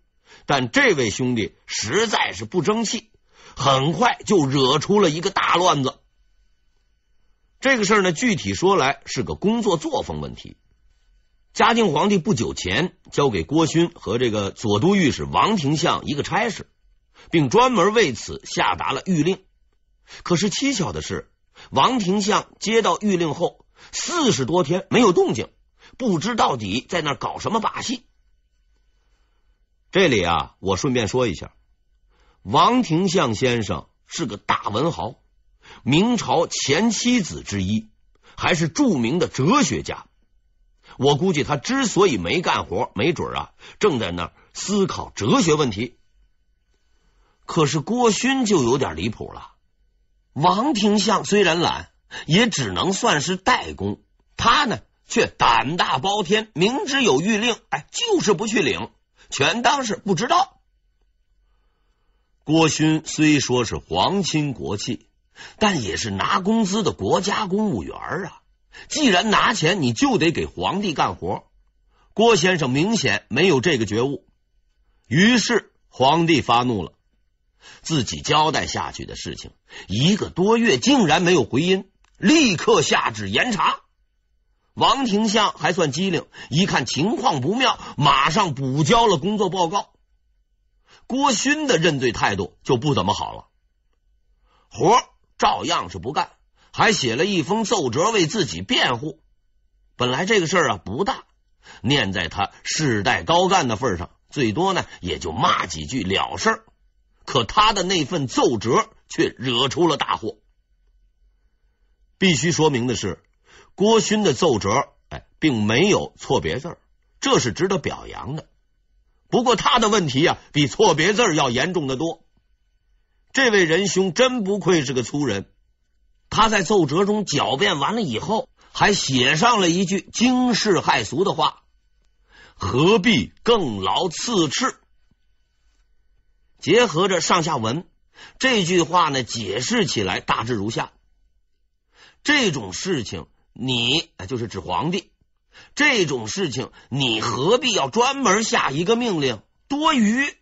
但这位兄弟实在是不争气，很快就惹出了一个大乱子。这个事儿呢，具体说来是个工作作风问题。嘉靖皇帝不久前交给郭勋和这个左都御史王廷相一个差事，并专门为此下达了谕令。可是蹊跷的是，王廷相接到谕令后四十多天没有动静，不知到底在那搞什么把戏。这里啊，我顺便说一下，王廷相先生是个大文豪。明朝前七子之一，还是著名的哲学家。我估计他之所以没干活，没准啊，正在那儿思考哲学问题。可是郭勋就有点离谱了。王廷相虽然懒，也只能算是代工，他呢却胆大包天，明知有谕令，哎，就是不去领，全当是不知道。郭勋虽说是皇亲国戚。但也是拿工资的国家公务员啊！既然拿钱，你就得给皇帝干活。郭先生明显没有这个觉悟，于是皇帝发怒了，自己交代下去的事情一个多月竟然没有回音，立刻下旨严查。王廷相还算机灵，一看情况不妙，马上补交了工作报告。郭勋的认罪态度就不怎么好了，活。照样是不干，还写了一封奏折为自己辩护。本来这个事儿啊不大，念在他世代高干的份上，最多呢也就骂几句了事儿。可他的那份奏折却惹出了大祸。必须说明的是，郭勋的奏折哎，并没有错别字儿，这是值得表扬的。不过他的问题呀，比错别字儿要严重的多。这位仁兄真不愧是个粗人，他在奏折中狡辩完了以后，还写上了一句惊世骇俗的话：“何必更劳次斥？”结合着上下文，这句话呢解释起来大致如下：这种事情，你就是指皇帝，这种事情你何必要专门下一个命令？多余。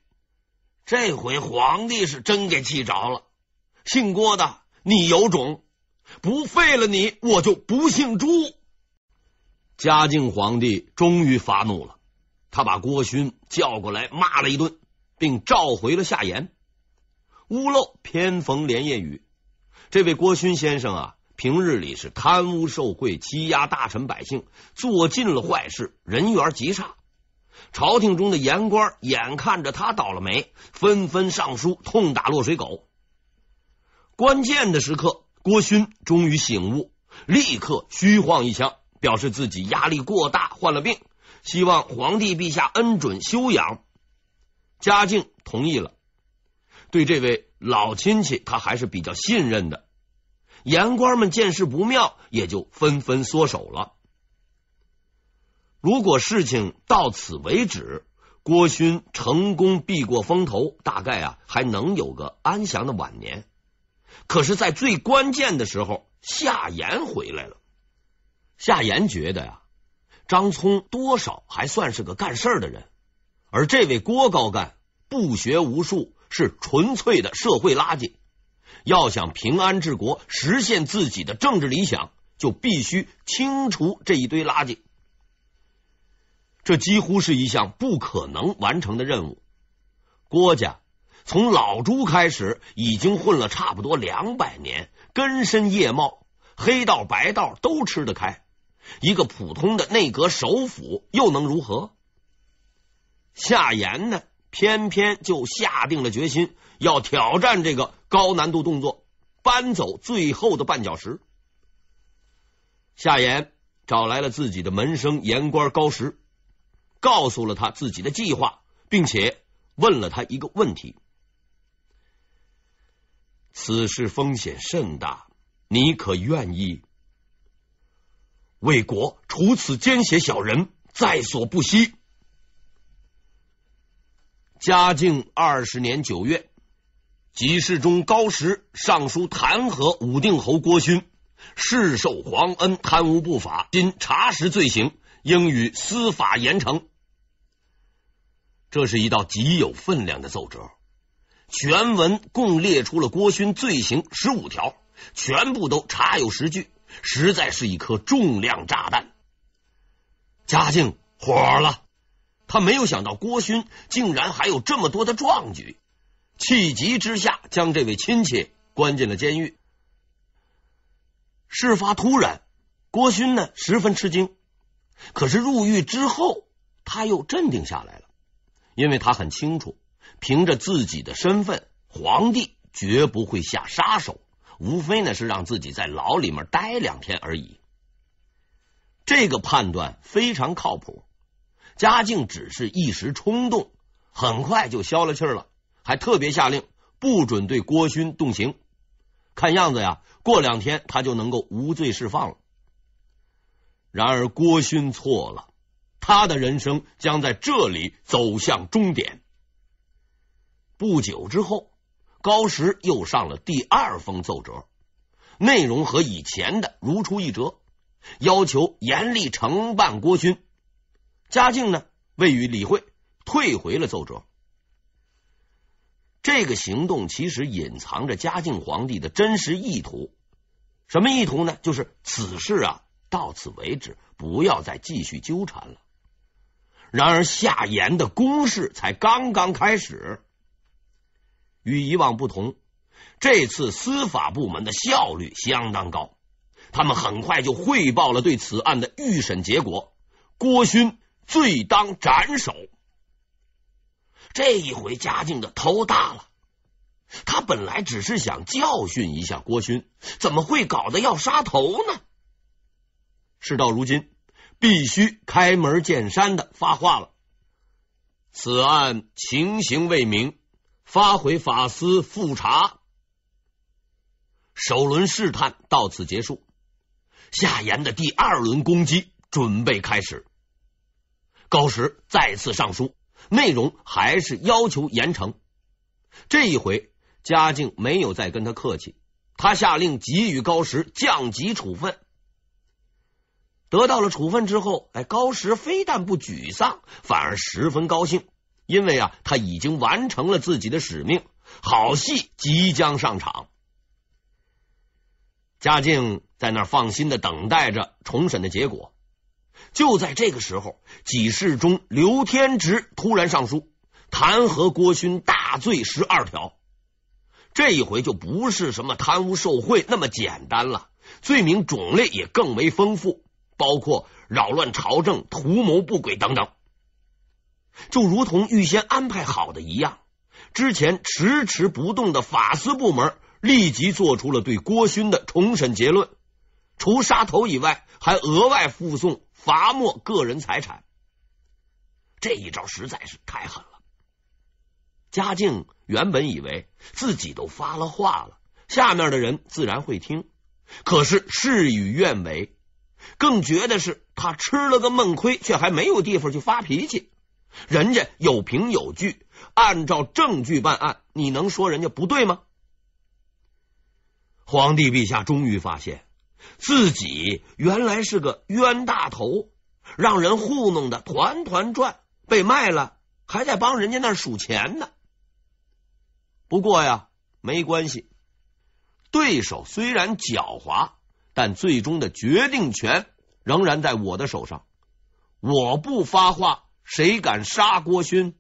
这回皇帝是真给气着了，姓郭的，你有种，不废了你，我就不姓朱。嘉靖皇帝终于发怒了，他把郭勋叫过来骂了一顿，并召回了夏言。屋漏偏逢连夜雨，这位郭勋先生啊，平日里是贪污受贿、欺压大臣百姓，做尽了坏事，人缘极差。朝廷中的言官眼看着他倒了霉，纷纷上书痛打落水狗。关键的时刻，郭勋终于醒悟，立刻虚晃一枪，表示自己压力过大，患了病，希望皇帝陛下恩准休养。嘉靖同意了，对这位老亲戚他还是比较信任的。言官们见势不妙，也就纷纷缩手了。如果事情到此为止，郭勋成功避过风头，大概啊还能有个安详的晚年。可是，在最关键的时候，夏言回来了。夏言觉得呀，张聪多少还算是个干事的人，而这位郭高干不学无术，是纯粹的社会垃圾。要想平安治国，实现自己的政治理想，就必须清除这一堆垃圾。这几乎是一项不可能完成的任务。郭家从老朱开始，已经混了差不多两百年，根深叶茂，黑道白道都吃得开。一个普通的内阁首辅又能如何？夏言呢？偏偏就下定了决心，要挑战这个高难度动作，搬走最后的绊脚石。夏言找来了自己的门生言官高石。告诉了他自己的计划，并且问了他一个问题：此事风险甚大，你可愿意为国除此奸邪小人，在所不惜？嘉靖二十年九月，吉事中高石上书弹劾武定侯郭勋，世受皇恩，贪污不法，今查实罪行，应予司法严惩。这是一道极有分量的奏折，全文共列出了郭勋罪行十五条，全部都查有实据，实在是一颗重量炸弹。嘉靖火了，他没有想到郭勋竟然还有这么多的壮举，气急之下将这位亲戚关进了监狱。事发突然，郭勋呢十分吃惊，可是入狱之后他又镇定下来了。因为他很清楚，凭着自己的身份，皇帝绝不会下杀手，无非呢是让自己在牢里面待两天而已。这个判断非常靠谱。嘉靖只是一时冲动，很快就消了气了，还特别下令不准对郭勋动刑。看样子呀，过两天他就能够无罪释放了。然而，郭勋错了。他的人生将在这里走向终点。不久之后，高石又上了第二封奏折，内容和以前的如出一辙，要求严厉惩办郭勋。嘉靖呢未予理会，退回了奏折。这个行动其实隐藏着嘉靖皇帝的真实意图。什么意图呢？就是此事啊，到此为止，不要再继续纠缠了。然而，夏言的攻势才刚刚开始。与以往不同，这次司法部门的效率相当高，他们很快就汇报了对此案的预审结果：郭勋罪当斩首。这一回，嘉靖的头大了。他本来只是想教训一下郭勋，怎么会搞得要杀头呢？事到如今。必须开门见山的发话了。此案情形未明，发回法司复查。首轮试探到此结束，夏言的第二轮攻击准备开始。高石再次上书，内容还是要求严惩。这一回，嘉靖没有再跟他客气，他下令给予高石降级处分。得到了处分之后，哎，高石非但不沮丧，反而十分高兴，因为啊，他已经完成了自己的使命，好戏即将上场。嘉靖在那放心的等待着重审的结果。就在这个时候，几世中刘天植突然上书弹劾郭勋大罪十二条，这一回就不是什么贪污受贿那么简单了，罪名种类也更为丰富。包括扰乱朝政、图谋不轨等等，就如同预先安排好的一样。之前迟迟不动的法司部门立即做出了对郭勋的重审结论，除杀头以外，还额外附送罚没个人财产。这一招实在是太狠了。嘉靖原本以为自己都发了话了，下面的人自然会听，可是事与愿违。更绝的是，他吃了个闷亏，却还没有地方去发脾气。人家有凭有据，按照证据办案，你能说人家不对吗？皇帝陛下终于发现自己原来是个冤大头，让人糊弄的团团转，被卖了，还在帮人家那数钱呢。不过呀，没关系，对手虽然狡猾。但最终的决定权仍然在我的手上，我不发话，谁敢杀郭勋？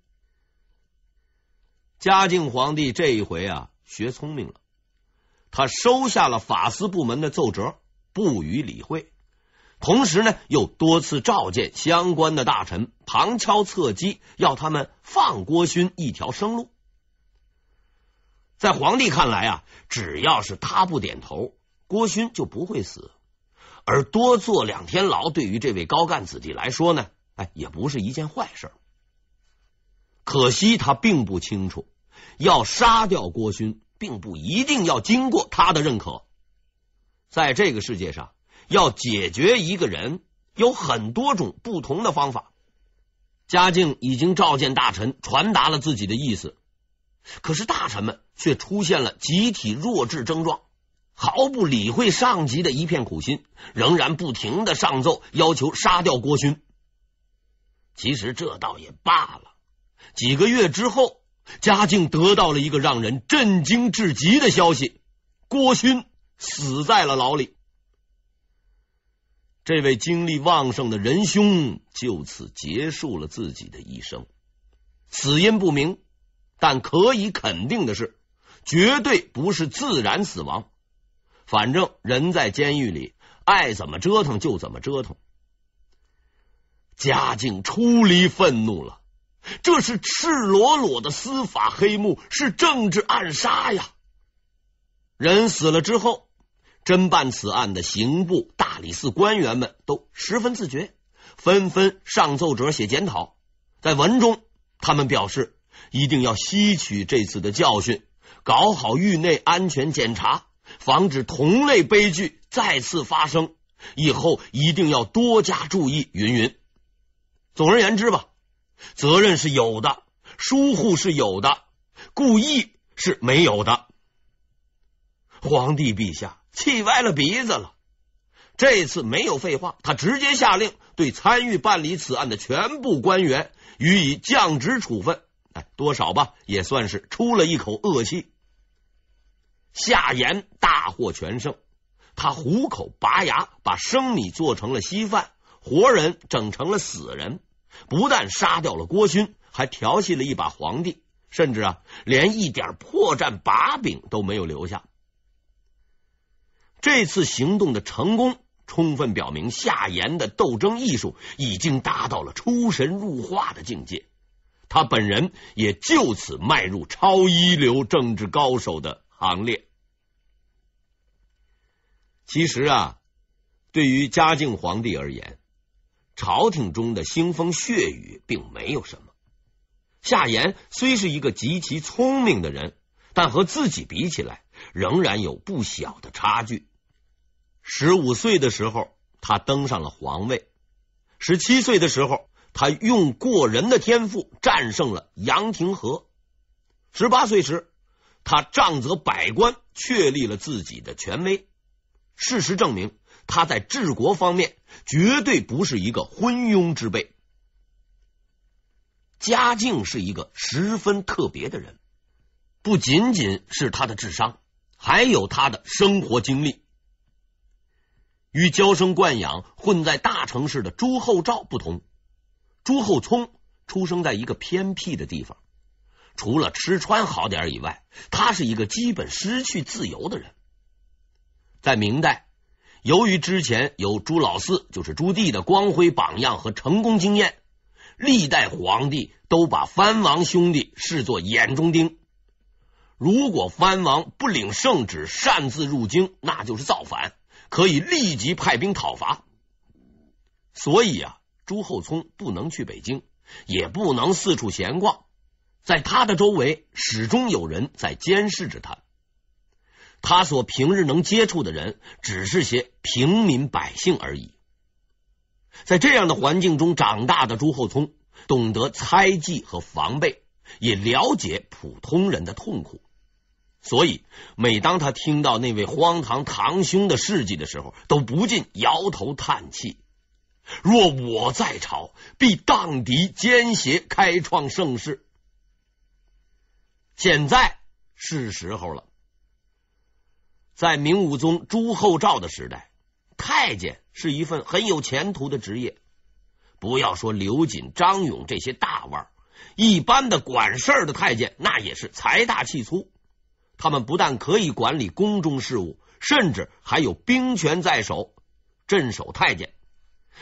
嘉靖皇帝这一回啊，学聪明了，他收下了法司部门的奏折，不予理会，同时呢，又多次召见相关的大臣，旁敲侧击，要他们放郭勋一条生路。在皇帝看来啊，只要是他不点头。郭勋就不会死，而多坐两天牢，对于这位高干子弟来说呢，哎，也不是一件坏事。可惜他并不清楚，要杀掉郭勋，并不一定要经过他的认可。在这个世界上，要解决一个人，有很多种不同的方法。嘉靖已经召见大臣，传达了自己的意思，可是大臣们却出现了集体弱智症状。毫不理会上级的一片苦心，仍然不停的上奏，要求杀掉郭勋。其实这倒也罢了。几个月之后，嘉靖得到了一个让人震惊至极的消息：郭勋死在了牢里。这位精力旺盛的仁兄就此结束了自己的一生，死因不明，但可以肯定的是，绝对不是自然死亡。反正人在监狱里，爱怎么折腾就怎么折腾。嘉靖出离愤怒了，这是赤裸裸的司法黑幕，是政治暗杀呀！人死了之后，侦办此案的刑部、大理寺官员们都十分自觉，纷纷上奏折写检讨。在文中，他们表示一定要吸取这次的教训，搞好狱内安全检查。防止同类悲剧再次发生，以后一定要多加注意。云云，总而言之吧，责任是有的，疏忽是有的，故意是没有的。皇帝陛下气歪了鼻子了，这次没有废话，他直接下令对参与办理此案的全部官员予以降职处分。哎，多少吧，也算是出了一口恶气。夏言大获全胜，他虎口拔牙，把生米做成了稀饭，活人整成了死人，不但杀掉了郭勋，还调戏了一把皇帝，甚至啊，连一点破绽把柄都没有留下。这次行动的成功，充分表明夏言的斗争艺术已经达到了出神入化的境界，他本人也就此迈入超一流政治高手的。行列。其实啊，对于嘉靖皇帝而言，朝廷中的腥风血雨并没有什么。夏言虽是一个极其聪明的人，但和自己比起来，仍然有不小的差距。十五岁的时候，他登上了皇位；十七岁的时候，他用过人的天赋战胜了杨廷和；十八岁时，他杖责百官，确立了自己的权威。事实证明，他在治国方面绝对不是一个昏庸之辈。嘉靖是一个十分特别的人，不仅仅是他的智商，还有他的生活经历。与娇生惯养、混在大城市的朱厚照不同，朱厚熜出生在一个偏僻的地方。除了吃穿好点以外，他是一个基本失去自由的人。在明代，由于之前有朱老四，就是朱棣的光辉榜样和成功经验，历代皇帝都把藩王兄弟视作眼中钉。如果藩王不领圣旨擅自入京，那就是造反，可以立即派兵讨伐。所以啊，朱厚熜不能去北京，也不能四处闲逛。在他的周围，始终有人在监视着他。他所平日能接触的人，只是些平民百姓而已。在这样的环境中长大的朱厚聪，懂得猜忌和防备，也了解普通人的痛苦。所以，每当他听到那位荒唐堂兄的事迹的时候，都不禁摇头叹气。若我在朝，必荡敌奸邪，开创盛世。现在是时候了。在明武宗朱厚照的时代，太监是一份很有前途的职业。不要说刘瑾、张勇这些大腕儿，一般的管事儿的太监那也是财大气粗。他们不但可以管理宫中事务，甚至还有兵权在手，镇守太监，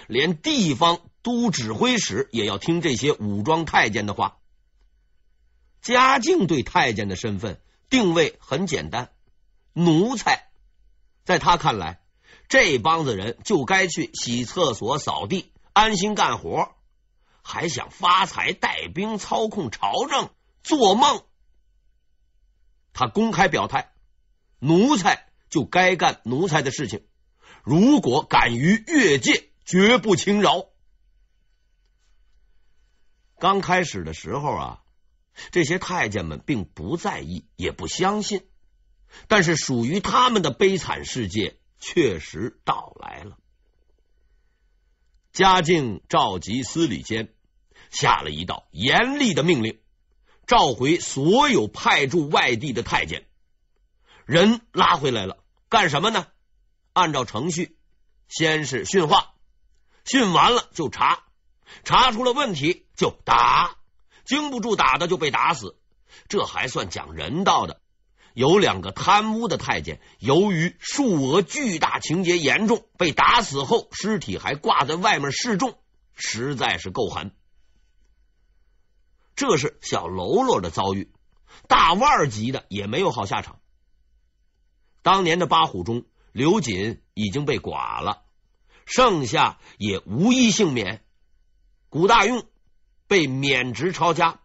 连地方都指挥使也要听这些武装太监的话。嘉靖对太监的身份定位很简单，奴才，在他看来，这帮子人就该去洗厕所、扫地，安心干活，还想发财、带兵、操控朝政，做梦。他公开表态，奴才就该干奴才的事情，如果敢于越界，绝不轻饶。刚开始的时候啊。这些太监们并不在意，也不相信，但是属于他们的悲惨世界确实到来了。嘉靖召集司礼监，下了一道严厉的命令，召回所有派驻外地的太监。人拉回来了，干什么呢？按照程序，先是训话，训完了就查，查出了问题就打。经不住打的就被打死，这还算讲人道的。有两个贪污的太监，由于数额巨大、情节严重，被打死后尸体还挂在外面示众，实在是够狠。这是小喽啰的遭遇，大腕级的也没有好下场。当年的八虎中，刘瑾已经被剐了，剩下也无一幸免。古大用。被免职抄家，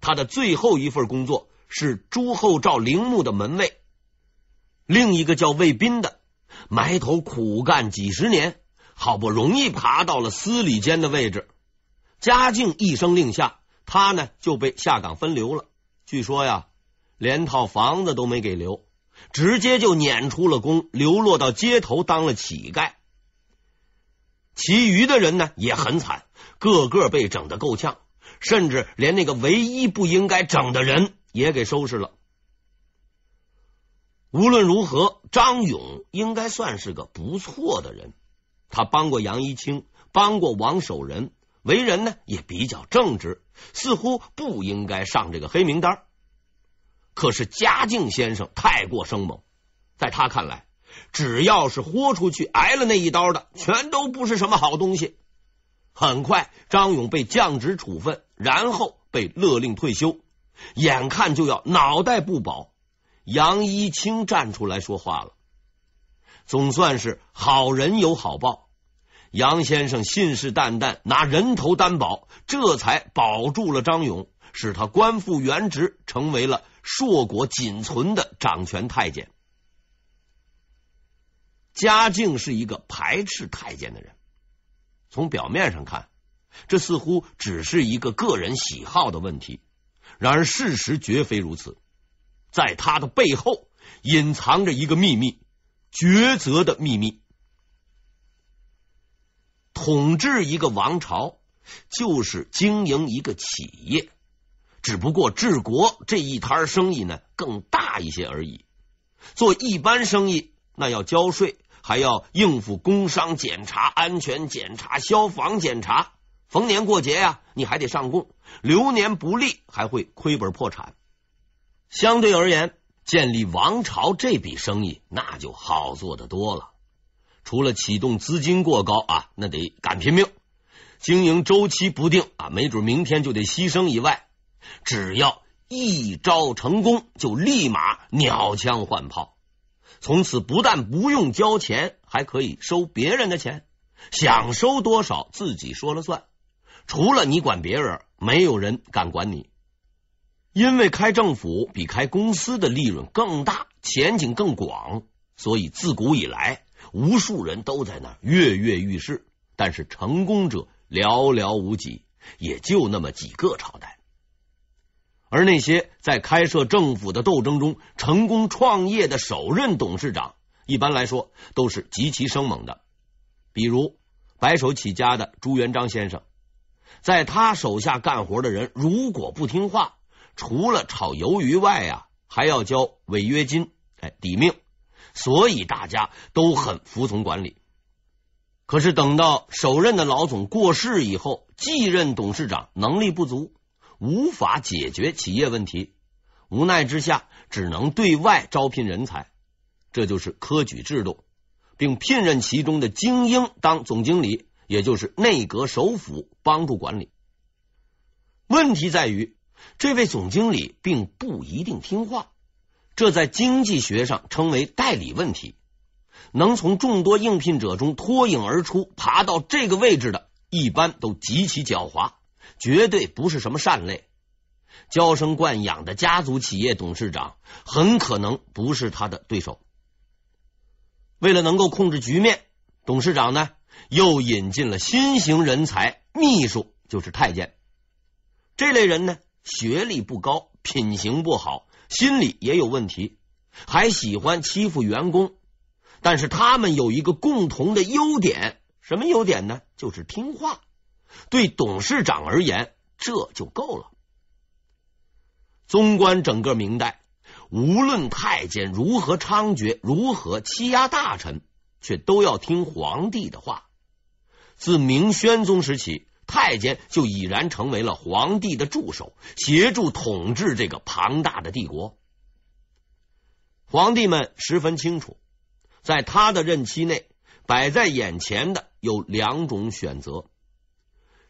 他的最后一份工作是朱厚照陵墓的门卫。另一个叫魏斌的，埋头苦干几十年，好不容易爬到了司礼监的位置。嘉靖一声令下，他呢就被下岗分流了。据说呀，连套房子都没给留，直接就撵出了宫，流落到街头当了乞丐。其余的人呢也很惨，个个被整的够呛。甚至连那个唯一不应该整的人也给收拾了。无论如何，张勇应该算是个不错的人。他帮过杨一清，帮过王守仁，为人呢也比较正直，似乎不应该上这个黑名单。可是嘉靖先生太过生猛，在他看来，只要是豁出去挨了那一刀的，全都不是什么好东西。很快，张勇被降职处分。然后被勒令退休，眼看就要脑袋不保，杨一清站出来说话了，总算是好人有好报。杨先生信誓旦旦拿人头担保，这才保住了张勇，使他官复原职，成为了硕果仅存的掌权太监。嘉靖是一个排斥太监的人，从表面上看。这似乎只是一个个人喜好的问题，然而事实绝非如此，在他的背后隐藏着一个秘密——抉择的秘密。统治一个王朝就是经营一个企业，只不过治国这一摊生意呢更大一些而已。做一般生意那要交税，还要应付工商检查、安全检查、消防检查。逢年过节呀，你还得上供；流年不利，还会亏本破产。相对而言，建立王朝这笔生意那就好做的多了。除了启动资金过高啊，那得敢拼命；经营周期不定啊，没准明天就得牺牲。以外，只要一招成功，就立马鸟枪换炮，从此不但不用交钱，还可以收别人的钱，想收多少自己说了算。除了你管别人，没有人敢管你，因为开政府比开公司的利润更大，前景更广，所以自古以来，无数人都在那跃跃欲试。但是成功者寥寥无几，也就那么几个朝代。而那些在开设政府的斗争中成功创业的首任董事长，一般来说都是极其生猛的，比如白手起家的朱元璋先生。在他手下干活的人如果不听话，除了炒鱿鱼外呀，还要交违约金，哎，抵命。所以大家都很服从管理。可是等到首任的老总过世以后，继任董事长能力不足，无法解决企业问题，无奈之下只能对外招聘人才，这就是科举制度，并聘任其中的精英当总经理。也就是内阁首辅帮助管理。问题在于，这位总经理并不一定听话。这在经济学上称为代理问题。能从众多应聘者中脱颖而出，爬到这个位置的，一般都极其狡猾，绝对不是什么善类。娇生惯养的家族企业董事长，很可能不是他的对手。为了能够控制局面，董事长呢？又引进了新型人才，秘书就是太监。这类人呢，学历不高，品行不好，心理也有问题，还喜欢欺负员工。但是他们有一个共同的优点，什么优点呢？就是听话。对董事长而言，这就够了。纵观整个明代，无论太监如何猖獗，如何欺压大臣。却都要听皇帝的话。自明宣宗时起，太监就已然成为了皇帝的助手，协助统治这个庞大的帝国。皇帝们十分清楚，在他的任期内，摆在眼前的有两种选择：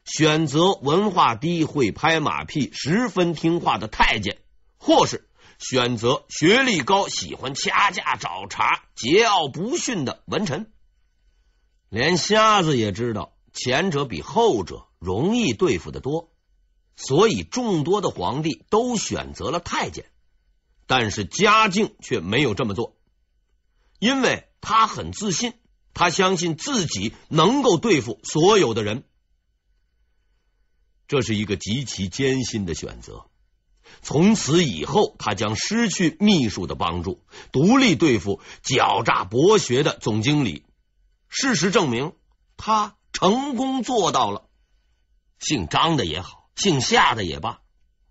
选择文化低、会拍马屁、十分听话的太监，或是。选择学历高、喜欢掐架找茬、桀骜不驯的文臣，连瞎子也知道前者比后者容易对付的多，所以众多的皇帝都选择了太监。但是嘉靖却没有这么做，因为他很自信，他相信自己能够对付所有的人。这是一个极其艰辛的选择。从此以后，他将失去秘书的帮助，独立对付狡诈博学的总经理。事实证明，他成功做到了。姓张的也好，姓夏的也罢，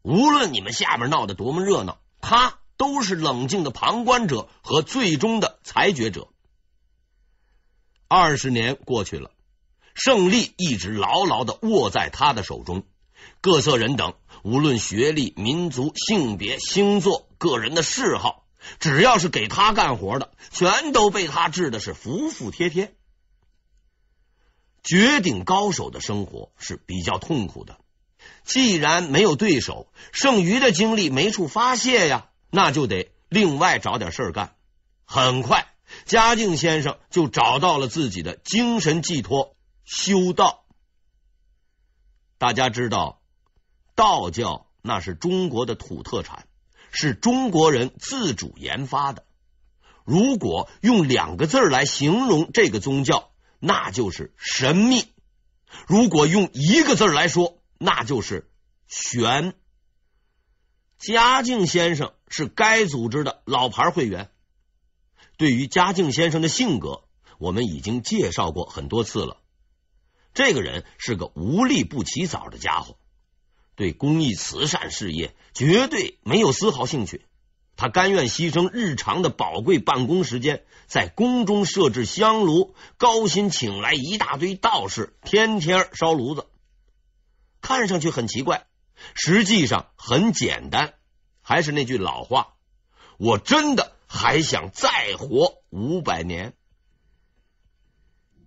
无论你们下面闹得多么热闹，他都是冷静的旁观者和最终的裁决者。二十年过去了，胜利一直牢牢的握在他的手中。各色人等。无论学历、民族、性别、星座、个人的嗜好，只要是给他干活的，全都被他治的是服服帖帖。绝顶高手的生活是比较痛苦的，既然没有对手，剩余的精力没处发泄呀，那就得另外找点事儿干。很快，嘉靖先生就找到了自己的精神寄托——修道。大家知道。道教那是中国的土特产，是中国人自主研发的。如果用两个字来形容这个宗教，那就是神秘；如果用一个字来说，那就是玄。嘉靖先生是该组织的老牌会员。对于嘉靖先生的性格，我们已经介绍过很多次了。这个人是个无利不起早的家伙。对公益慈善事业绝对没有丝毫兴趣，他甘愿牺牲日常的宝贵办公时间，在宫中设置香炉，高薪请来一大堆道士，天天烧炉子。看上去很奇怪，实际上很简单。还是那句老话，我真的还想再活五百年。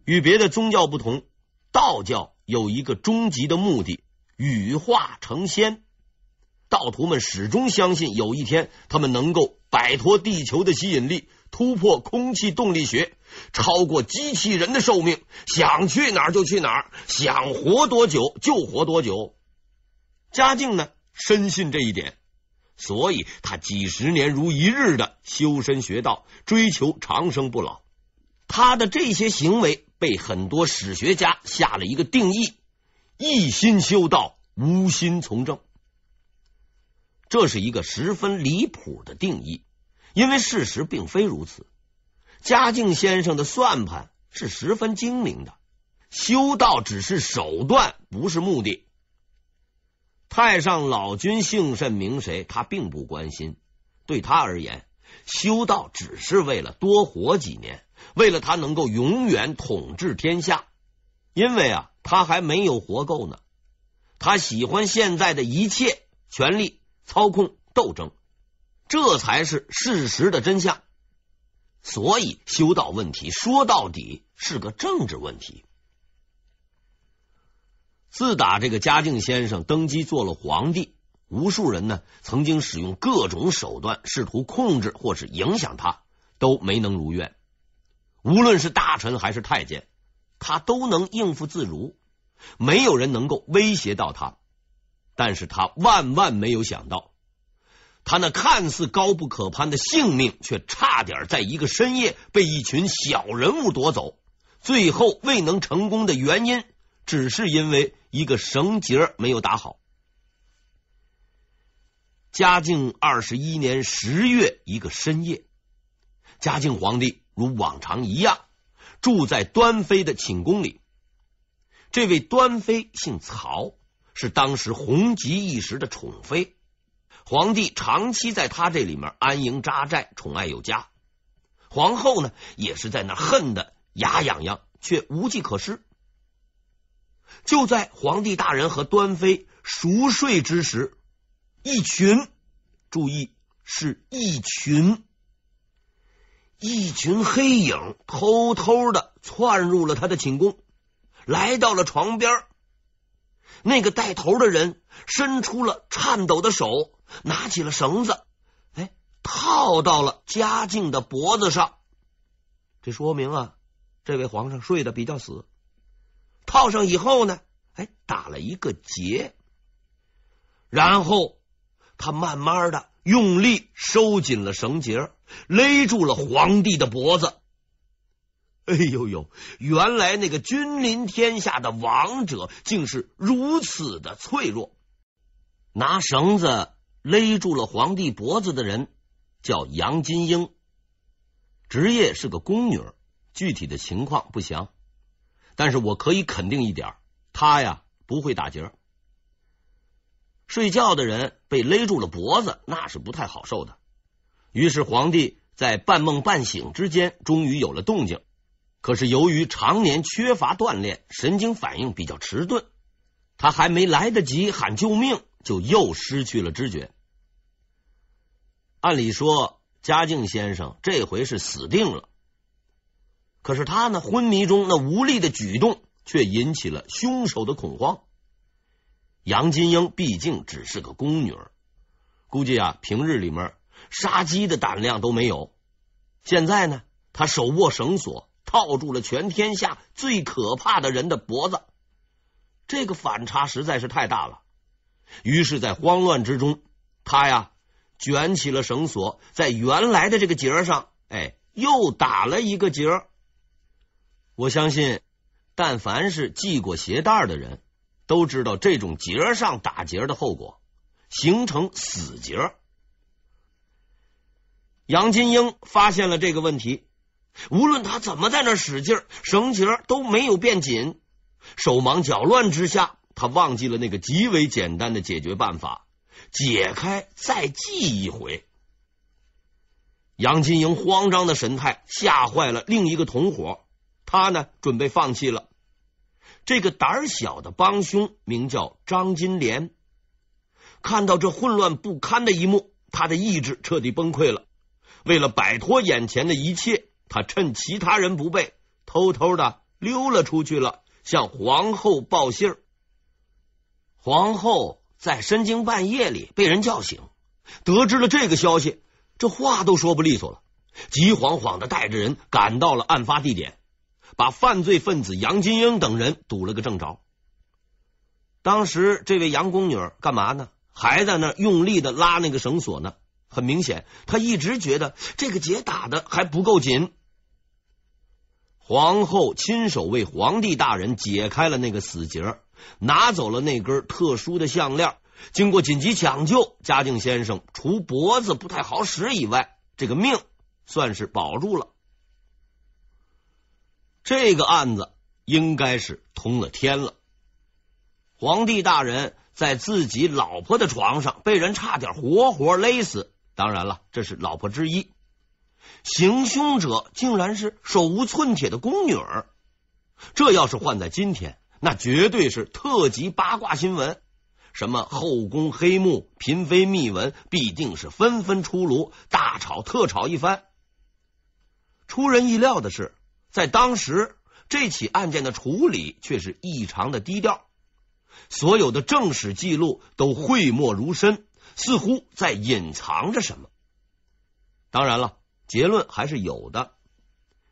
与别的宗教不同，道教有一个终极的目的。羽化成仙，道徒们始终相信有一天他们能够摆脱地球的吸引力，突破空气动力学，超过机器人的寿命，想去哪儿就去哪儿，想活多久就活多久。嘉靖呢，深信这一点，所以他几十年如一日的修身学道，追求长生不老。他的这些行为被很多史学家下了一个定义。一心修道，无心从政，这是一个十分离谱的定义，因为事实并非如此。嘉靖先生的算盘是十分精明的，修道只是手段，不是目的。太上老君姓甚名谁，他并不关心。对他而言，修道只是为了多活几年，为了他能够永远统治天下。因为啊。他还没有活够呢，他喜欢现在的一切，权力操控斗争，这才是事实的真相。所以修道问题说到底是个政治问题。自打这个嘉靖先生登基做了皇帝，无数人呢曾经使用各种手段试图控制或是影响他，都没能如愿。无论是大臣还是太监。他都能应付自如，没有人能够威胁到他。但是他万万没有想到，他那看似高不可攀的性命，却差点在一个深夜被一群小人物夺走。最后未能成功的原因，只是因为一个绳结没有打好。嘉靖二十一年十月一个深夜，嘉靖皇帝如往常一样。住在端妃的寝宫里，这位端妃姓曹，是当时红极一时的宠妃。皇帝长期在她这里面安营扎寨，宠爱有加。皇后呢，也是在那恨得牙痒痒，却无计可施。就在皇帝大人和端妃熟睡之时，一群，注意，是一群。一群黑影偷偷的窜入了他的寝宫，来到了床边。那个带头的人伸出了颤抖的手，拿起了绳子，哎，套到了嘉靖的脖子上。这说明啊，这位皇上睡得比较死。套上以后呢，哎，打了一个结，然后他慢慢的用力收紧了绳结。勒住了皇帝的脖子。哎呦呦！原来那个君临天下的王者竟是如此的脆弱。拿绳子勒住了皇帝脖子的人叫杨金英，职业是个宫女，具体的情况不详。但是我可以肯定一点，她呀不会打结。睡觉的人被勒住了脖子，那是不太好受的。于是皇帝在半梦半醒之间终于有了动静，可是由于常年缺乏锻炼，神经反应比较迟钝，他还没来得及喊救命，就又失去了知觉。按理说，嘉靖先生这回是死定了，可是他呢，昏迷中那无力的举动却引起了凶手的恐慌。杨金英毕竟只是个宫女，估计啊，平日里面。杀鸡的胆量都没有，现在呢，他手握绳索，套住了全天下最可怕的人的脖子，这个反差实在是太大了。于是，在慌乱之中，他呀卷起了绳索，在原来的这个结上，哎，又打了一个结。我相信，但凡是系过鞋带的人都知道，这种结上打结的后果，形成死结。杨金英发现了这个问题，无论他怎么在那使劲，绳结都没有变紧。手忙脚乱之下，他忘记了那个极为简单的解决办法，解开再系一回。杨金英慌张的神态吓坏了另一个同伙，他呢准备放弃了。这个胆小的帮凶名叫张金莲，看到这混乱不堪的一幕，他的意志彻底崩溃了。为了摆脱眼前的一切，他趁其他人不备，偷偷的溜了出去了，向皇后报信皇后在深更半夜里被人叫醒，得知了这个消息，这话都说不利索了，急慌慌的带着人赶到了案发地点，把犯罪分子杨金英等人堵了个正着。当时这位杨宫女干嘛呢？还在那用力的拉那个绳索呢。很明显，他一直觉得这个结打的还不够紧。皇后亲手为皇帝大人解开了那个死结，拿走了那根特殊的项链。经过紧急抢救，嘉靖先生除脖子不太好使以外，这个命算是保住了。这个案子应该是通了天了。皇帝大人在自己老婆的床上被人差点活活勒死。当然了，这是老婆之一。行凶者竟然是手无寸铁的宫女，这要是换在今天，那绝对是特级八卦新闻，什么后宫黑幕、嫔妃秘闻，必定是纷纷出炉，大吵特吵一番。出人意料的是，在当时这起案件的处理却是异常的低调，所有的正史记录都讳莫如深。似乎在隐藏着什么。当然了，结论还是有的。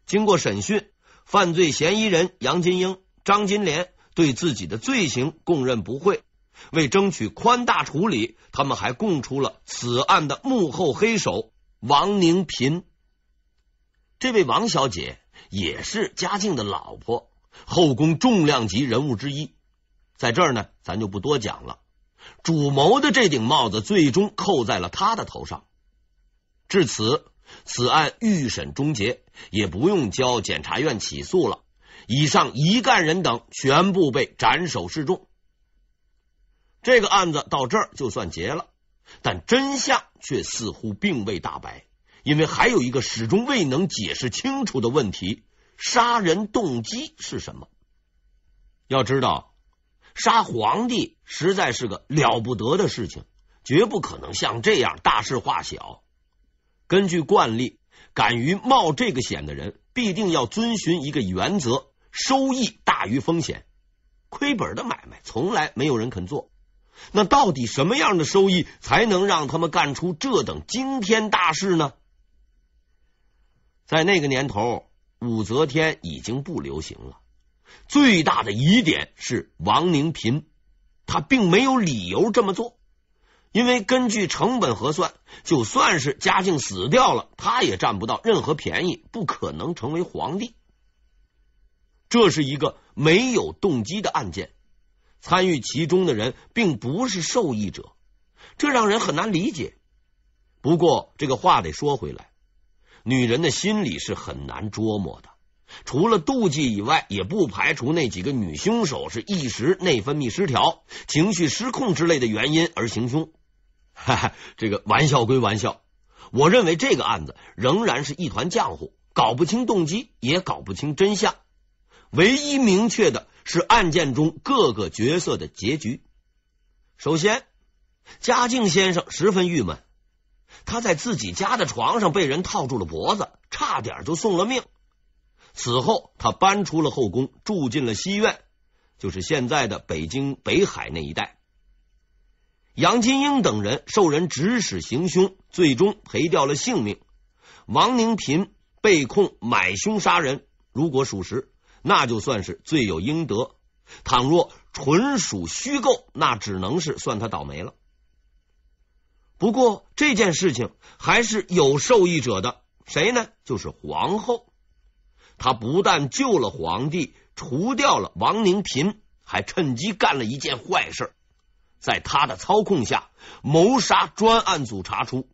经过审讯，犯罪嫌疑人杨金英、张金莲对自己的罪行供认不讳。为争取宽大处理，他们还供出了此案的幕后黑手王宁嫔。这位王小姐也是嘉靖的老婆，后宫重量级人物之一。在这儿呢，咱就不多讲了。主谋的这顶帽子最终扣在了他的头上，至此此案预审终结，也不用交检察院起诉了。以上一干人等全部被斩首示众。这个案子到这儿就算结了，但真相却似乎并未大白，因为还有一个始终未能解释清楚的问题：杀人动机是什么？要知道。杀皇帝实在是个了不得的事情，绝不可能像这样大事化小。根据惯例，敢于冒这个险的人，必定要遵循一个原则：收益大于风险。亏本的买卖从来没有人肯做。那到底什么样的收益才能让他们干出这等惊天大事呢？在那个年头，武则天已经不流行了。最大的疑点是王宁嫔，她并没有理由这么做，因为根据成本核算，就算是嘉靖死掉了，她也占不到任何便宜，不可能成为皇帝。这是一个没有动机的案件，参与其中的人并不是受益者，这让人很难理解。不过这个话得说回来，女人的心理是很难捉摸的。除了妒忌以外，也不排除那几个女凶手是一时内分泌失调、情绪失控之类的原因而行凶。哈哈，这个玩笑归玩笑，我认为这个案子仍然是一团浆糊，搞不清动机，也搞不清真相。唯一明确的是，案件中各个角色的结局。首先，嘉靖先生十分郁闷，他在自己家的床上被人套住了脖子，差点就送了命。此后，他搬出了后宫，住进了西苑，就是现在的北京北海那一带。杨金英等人受人指使行凶，最终赔掉了性命。王宁嫔被控买凶杀人，如果属实，那就算是罪有应得；倘若纯属虚构，那只能是算他倒霉了。不过这件事情还是有受益者的，谁呢？就是皇后。他不但救了皇帝，除掉了王宁嫔，还趁机干了一件坏事。在他的操控下，谋杀专案组查出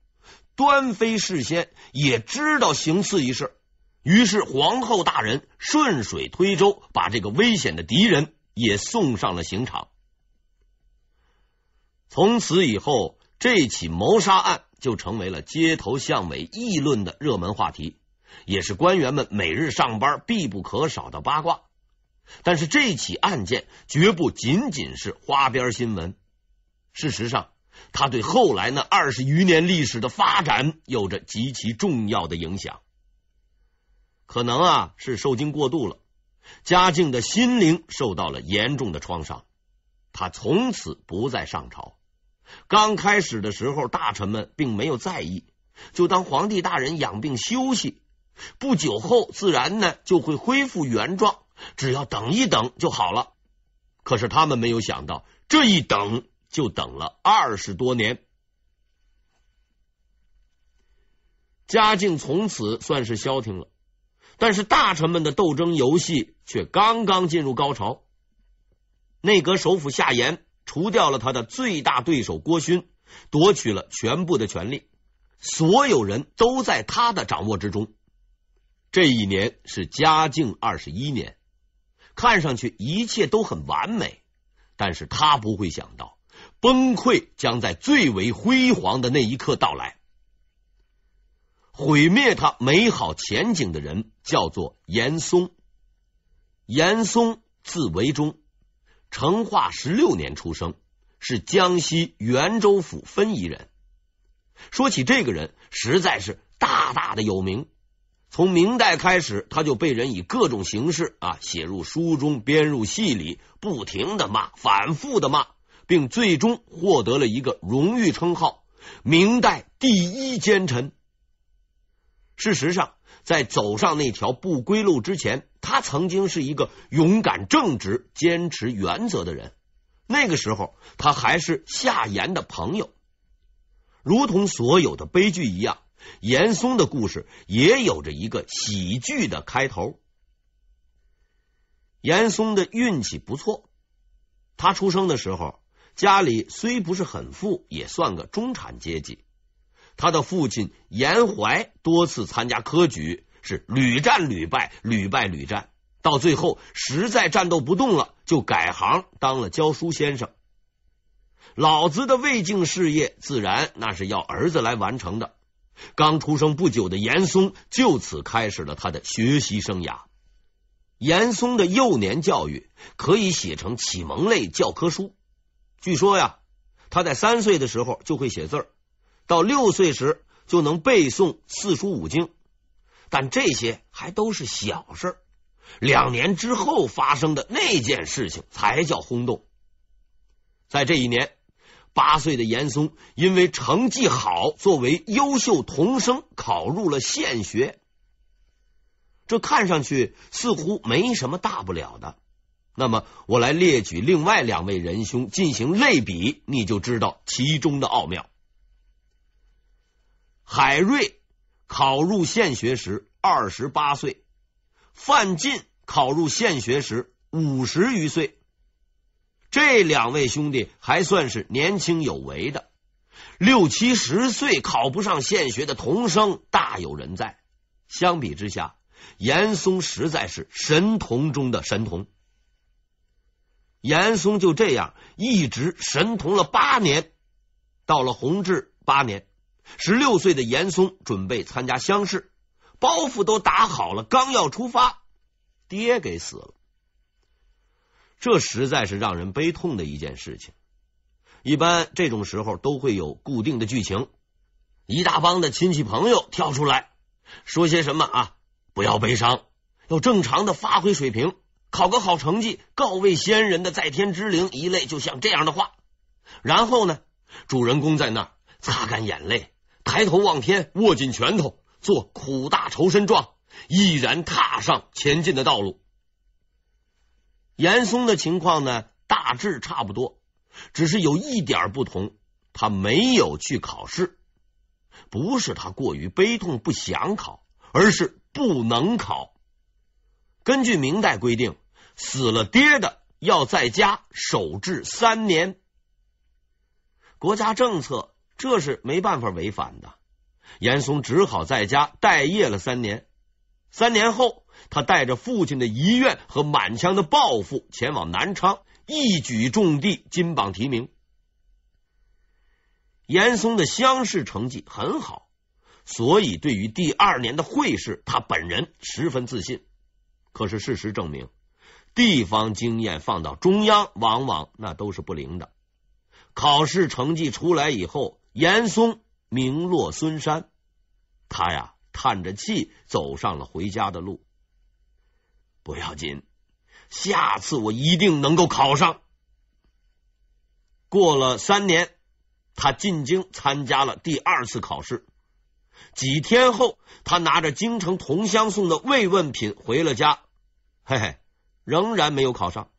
端妃事先也知道行刺一事，于是皇后大人顺水推舟，把这个危险的敌人也送上了刑场。从此以后，这起谋杀案就成为了街头巷尾议论的热门话题。也是官员们每日上班必不可少的八卦，但是这起案件绝不仅仅是花边新闻。事实上，它对后来那二十余年历史的发展有着极其重要的影响。可能啊，是受惊过度了，嘉靖的心灵受到了严重的创伤，他从此不再上朝。刚开始的时候，大臣们并没有在意，就当皇帝大人养病休息。不久后，自然呢就会恢复原状，只要等一等就好了。可是他们没有想到，这一等就等了二十多年。嘉靖从此算是消停了，但是大臣们的斗争游戏却刚刚进入高潮。内阁首辅夏言除掉了他的最大对手郭勋，夺取了全部的权力，所有人都在他的掌握之中。这一年是嘉靖二十一年，看上去一切都很完美，但是他不会想到崩溃将在最为辉煌的那一刻到来。毁灭他美好前景的人叫做严嵩，严嵩字惟中，成化十六年出生，是江西袁州府分宜人。说起这个人，实在是大大的有名。从明代开始，他就被人以各种形式啊写入书中、编入戏里，不停的骂，反复的骂，并最终获得了一个荣誉称号——明代第一奸臣。事实上，在走上那条不归路之前，他曾经是一个勇敢、正直、坚持原则的人。那个时候，他还是夏言的朋友，如同所有的悲剧一样。严嵩的故事也有着一个喜剧的开头。严嵩的运气不错，他出生的时候家里虽不是很富，也算个中产阶级。他的父亲严怀多次参加科举，是屡战屡败，屡败屡战，到最后实在战斗不动了，就改行当了教书先生。老子的魏晋事业，自然那是要儿子来完成的。刚出生不久的严嵩就此开始了他的学习生涯。严嵩的幼年教育可以写成启蒙类教科书。据说呀，他在三岁的时候就会写字儿，到六岁时就能背诵四书五经。但这些还都是小事。两年之后发生的那件事情才叫轰动。在这一年。八岁的严嵩因为成绩好，作为优秀童生考入了县学。这看上去似乎没什么大不了的。那么，我来列举另外两位仁兄进行类比，你就知道其中的奥妙。海瑞考入县学时二十八岁，范进考入县学时五十余岁。这两位兄弟还算是年轻有为的，六七十岁考不上县学的童生大有人在。相比之下，严嵩实在是神童中的神童。严嵩就这样一直神童了八年，到了弘治八年，十六岁的严嵩准备参加乡试，包袱都打好了，刚要出发，爹给死了。这实在是让人悲痛的一件事情。一般这种时候都会有固定的剧情，一大帮的亲戚朋友跳出来说些什么啊？不要悲伤，要正常的发挥水平，考个好成绩，告慰先人的在天之灵一类，就像这样的话。然后呢，主人公在那儿擦干眼泪，抬头望天，握紧拳头，做苦大仇深状，毅然踏上前进的道路。严嵩的情况呢，大致差不多，只是有一点不同。他没有去考试，不是他过于悲痛不想考，而是不能考。根据明代规定，死了爹的要在家守制三年，国家政策这是没办法违反的。严嵩只好在家待业了三年。三年后。他带着父亲的遗愿和满腔的抱负前往南昌，一举中第，金榜题名。严嵩的乡试成绩很好，所以对于第二年的会试，他本人十分自信。可是事实证明，地方经验放到中央，往往那都是不灵的。考试成绩出来以后，严嵩名落孙山，他呀叹着气走上了回家的路。不要紧，下次我一定能够考上。过了三年，他进京参加了第二次考试。几天后，他拿着京城同乡送的慰问品回了家，嘿嘿，仍然没有考上。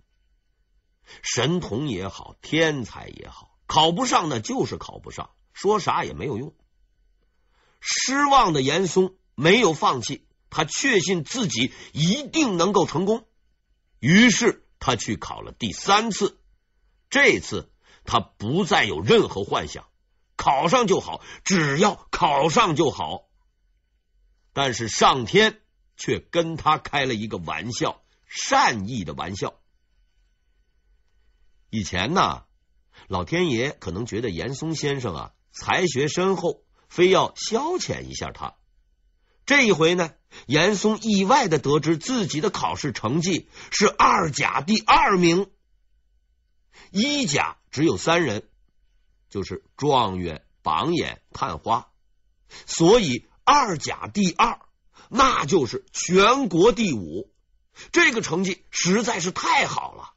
神童也好，天才也好，考不上呢，就是考不上，说啥也没有用。失望的严嵩没有放弃。他确信自己一定能够成功，于是他去考了第三次。这次他不再有任何幻想，考上就好，只要考上就好。但是上天却跟他开了一个玩笑，善意的玩笑。以前呢，老天爷可能觉得严嵩先生啊才学深厚，非要消遣一下他。这一回呢，严嵩意外的得知自己的考试成绩是二甲第二名，一甲只有三人，就是状元、榜眼、探花，所以二甲第二，那就是全国第五。这个成绩实在是太好了，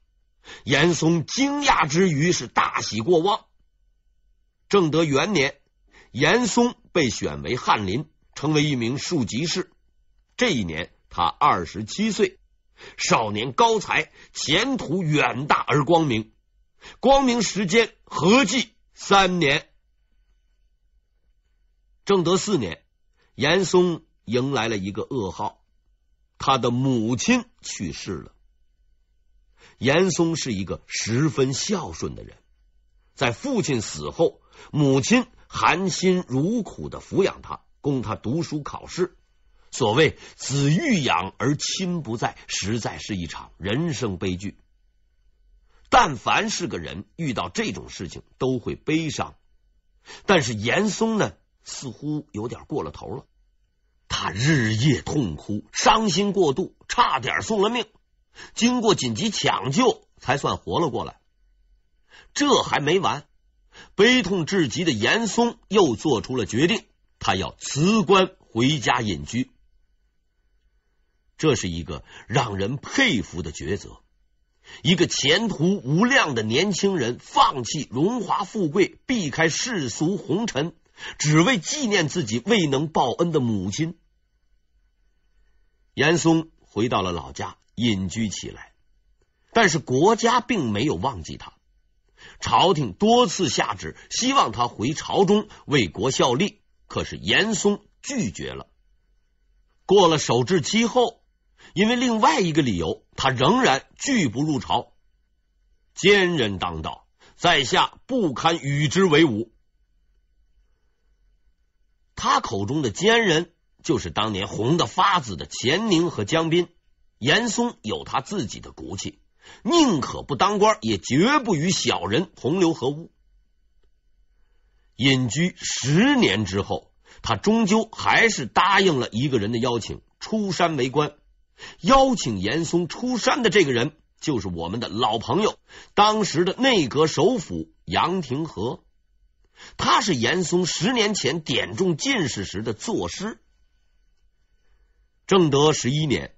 严嵩惊讶之余是大喜过望。正德元年，严嵩被选为翰林。成为一名庶吉士，这一年他二十七岁，少年高才，前途远大而光明。光明时间合计三年。正德四年，严嵩迎来了一个噩耗，他的母亲去世了。严嵩是一个十分孝顺的人，在父亲死后，母亲含辛茹苦的抚养他。供他读书考试，所谓“子欲养而亲不在”，实在是一场人生悲剧。但凡是个人遇到这种事情，都会悲伤。但是严嵩呢，似乎有点过了头了。他日夜痛哭，伤心过度，差点送了命。经过紧急抢救，才算活了过来。这还没完，悲痛至极的严嵩又做出了决定。他要辞官回家隐居，这是一个让人佩服的抉择。一个前途无量的年轻人放弃荣华富贵，避开世俗红尘，只为纪念自己未能报恩的母亲。严嵩回到了老家隐居起来，但是国家并没有忘记他，朝廷多次下旨，希望他回朝中为国效力。可是严嵩拒绝了。过了守制期后，因为另外一个理由，他仍然拒不入朝。奸人当道，在下不堪与之为伍。他口中的奸人，就是当年红的发紫的钱宁和江斌。严嵩有他自己的骨气，宁可不当官，也绝不与小人同流合污。隐居十年之后，他终究还是答应了一个人的邀请，出山为官。邀请严嵩出山的这个人，就是我们的老朋友，当时的内阁首辅杨廷和。他是严嵩十年前点中进士时的作师。正德十一年，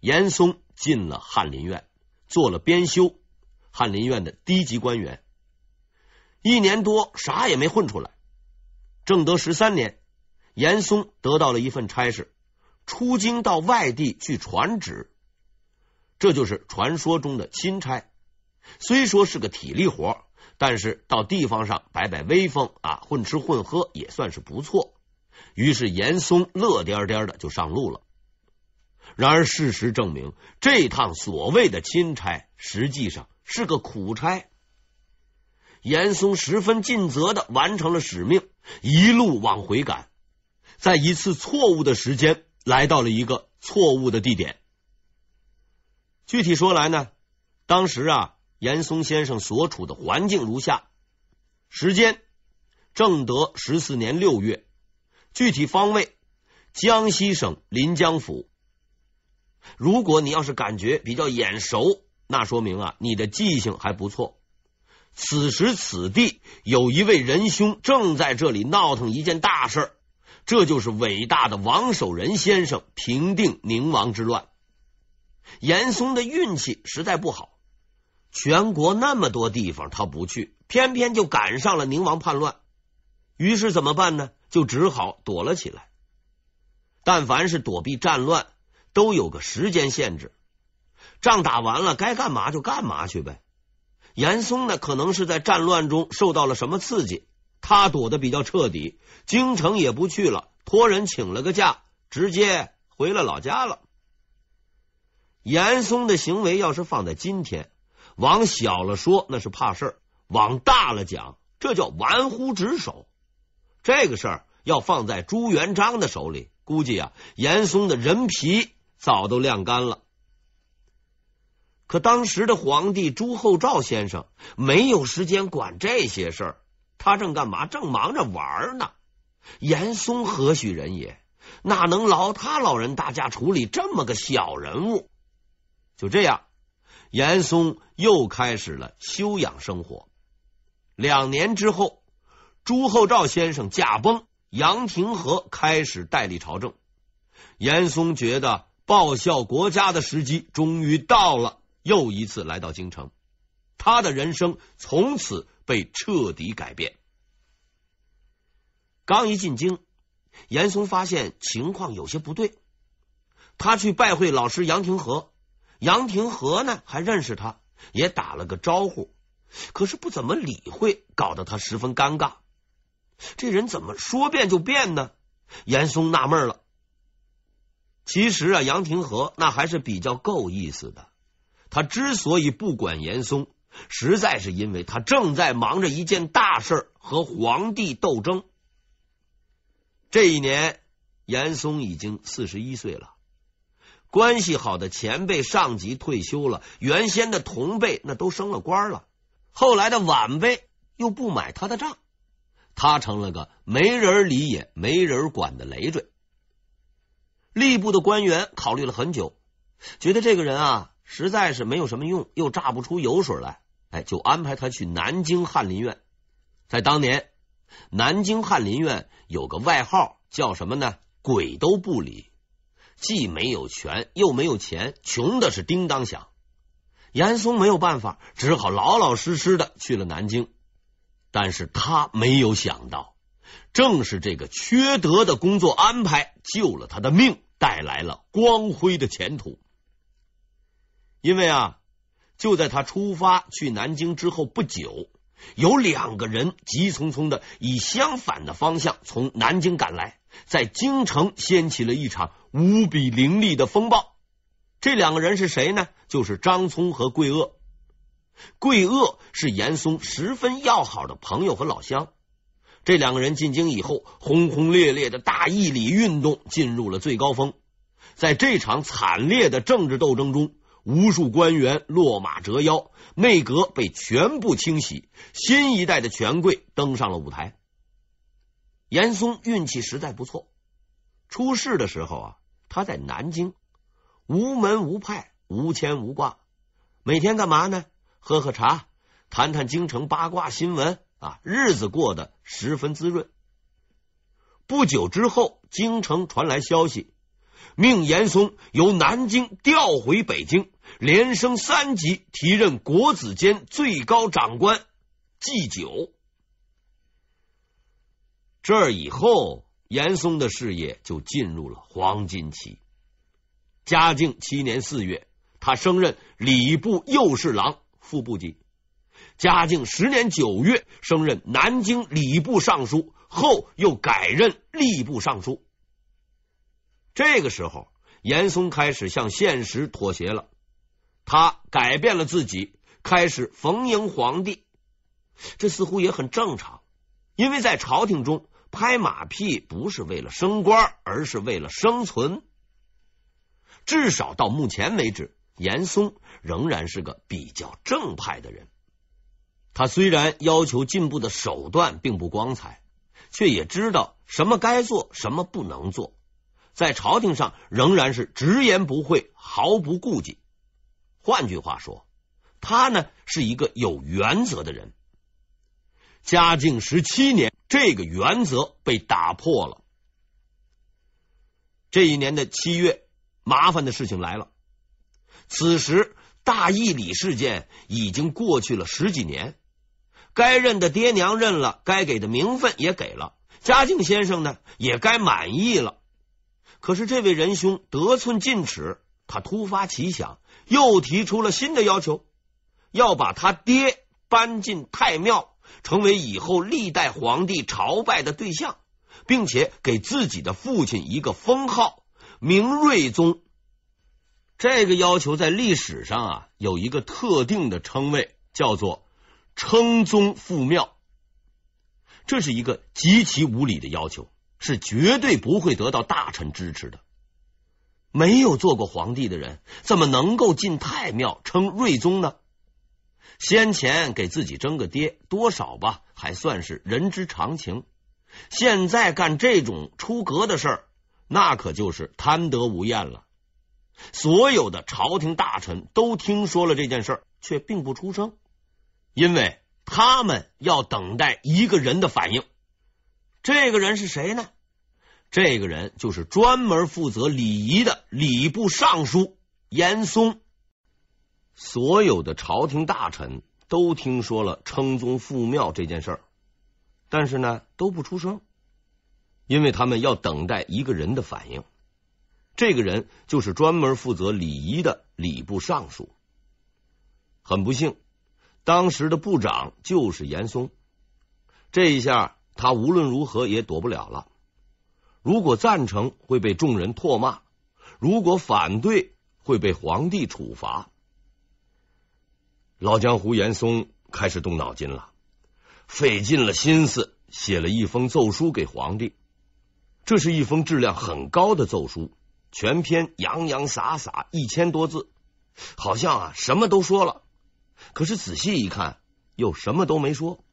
严嵩进了翰林院，做了编修，翰林院的低级官员。一年多啥也没混出来。正德十三年，严嵩得到了一份差事，出京到外地去传旨，这就是传说中的钦差。虽说是个体力活，但是到地方上摆摆威风啊，混吃混喝也算是不错。于是严嵩乐颠颠的就上路了。然而事实证明，这趟所谓的钦差实际上是个苦差。严嵩十分尽责的完成了使命，一路往回赶，在一次错误的时间来到了一个错误的地点。具体说来呢，当时啊，严嵩先生所处的环境如下：时间正德十四年六月，具体方位江西省临江府。如果你要是感觉比较眼熟，那说明啊，你的记性还不错。此时此地，有一位仁兄正在这里闹腾一件大事儿，这就是伟大的王守仁先生平定宁王之乱。严嵩的运气实在不好，全国那么多地方他不去，偏偏就赶上了宁王叛乱。于是怎么办呢？就只好躲了起来。但凡是躲避战乱，都有个时间限制。仗打完了，该干嘛就干嘛去呗。严嵩呢，可能是在战乱中受到了什么刺激，他躲得比较彻底，京城也不去了，托人请了个假，直接回了老家了。严嵩的行为要是放在今天，往小了说那是怕事儿，往大了讲这叫玩忽职守。这个事儿要放在朱元璋的手里，估计啊，严嵩的人皮早都晾干了。可当时的皇帝朱厚照先生没有时间管这些事儿，他正干嘛？正忙着玩呢。严嵩何许人也？哪能劳他老人大家处理这么个小人物？就这样，严嵩又开始了休养生活。两年之后，朱厚照先生驾崩，杨廷和开始代理朝政。严嵩觉得报效国家的时机终于到了。又一次来到京城，他的人生从此被彻底改变。刚一进京，严嵩发现情况有些不对，他去拜会老师杨廷和，杨廷和呢还认识他，也打了个招呼，可是不怎么理会，搞得他十分尴尬。这人怎么说变就变呢？严嵩纳闷了。其实啊，杨廷和那还是比较够意思的。他之所以不管严嵩，实在是因为他正在忙着一件大事和皇帝斗争。这一年，严嵩已经四十一岁了。关系好的前辈上级退休了，原先的同辈那都升了官了，后来的晚辈又不买他的账，他成了个没人理也没人管的累赘。吏部的官员考虑了很久，觉得这个人啊。实在是没有什么用，又榨不出油水来，哎，就安排他去南京翰林院。在当年，南京翰林院有个外号叫什么呢？鬼都不理，既没有权，又没有钱，穷的是叮当响。严嵩没有办法，只好老老实实的去了南京。但是他没有想到，正是这个缺德的工作安排，救了他的命，带来了光辉的前途。因为啊，就在他出发去南京之后不久，有两个人急匆匆的以相反的方向从南京赶来，在京城掀起了一场无比凌厉的风暴。这两个人是谁呢？就是张聪和桂萼。桂萼是严嵩十分要好的朋友和老乡。这两个人进京以后，轰轰烈烈的大义理运动进入了最高峰。在这场惨烈的政治斗争中。无数官员落马折腰，内阁被全部清洗，新一代的权贵登上了舞台。严嵩运气实在不错，出事的时候啊，他在南京，无门无派，无牵无挂，每天干嘛呢？喝喝茶，谈谈京城八卦新闻啊，日子过得十分滋润。不久之后，京城传来消息，命严嵩由南京调回北京。连升三级，提任国子监最高长官祭酒。这以后，严嵩的事业就进入了黄金期。嘉靖七年四月，他升任礼部右侍郎、副部级；嘉靖十年九月，升任南京礼部尚书，后又改任吏部尚书。这个时候，严嵩开始向现实妥协了。他改变了自己，开始逢迎皇帝，这似乎也很正常，因为在朝廷中拍马屁不是为了升官，而是为了生存。至少到目前为止，严嵩仍然是个比较正派的人。他虽然要求进步的手段并不光彩，却也知道什么该做，什么不能做，在朝廷上仍然是直言不讳，毫不顾忌。换句话说，他呢是一个有原则的人。嘉靖十七年，这个原则被打破了。这一年的七月，麻烦的事情来了。此时大义理事件已经过去了十几年，该认的爹娘认了，该给的名分也给了，嘉靖先生呢也该满意了。可是这位仁兄得寸进尺，他突发奇想。又提出了新的要求，要把他爹搬进太庙，成为以后历代皇帝朝拜的对象，并且给自己的父亲一个封号，明睿宗。这个要求在历史上啊有一个特定的称谓，叫做称宗复庙。这是一个极其无理的要求，是绝对不会得到大臣支持的。没有做过皇帝的人，怎么能够进太庙称睿宗呢？先前给自己争个爹，多少吧，还算是人之常情。现在干这种出格的事儿，那可就是贪得无厌了。所有的朝廷大臣都听说了这件事儿，却并不出声，因为他们要等待一个人的反应。这个人是谁呢？这个人就是专门负责礼仪的礼部尚书严嵩。所有的朝廷大臣都听说了称宗复庙这件事儿，但是呢都不出声，因为他们要等待一个人的反应。这个人就是专门负责礼仪的礼部尚书。很不幸，当时的部长就是严嵩。这一下他无论如何也躲不了了。如果赞成会被众人唾骂，如果反对会被皇帝处罚。老江湖严嵩开始动脑筋了，费尽了心思，写了一封奏书给皇帝。这是一封质量很高的奏书，全篇洋洋洒洒一千多字，好像啊什么都说了，可是仔细一看又什么都没说。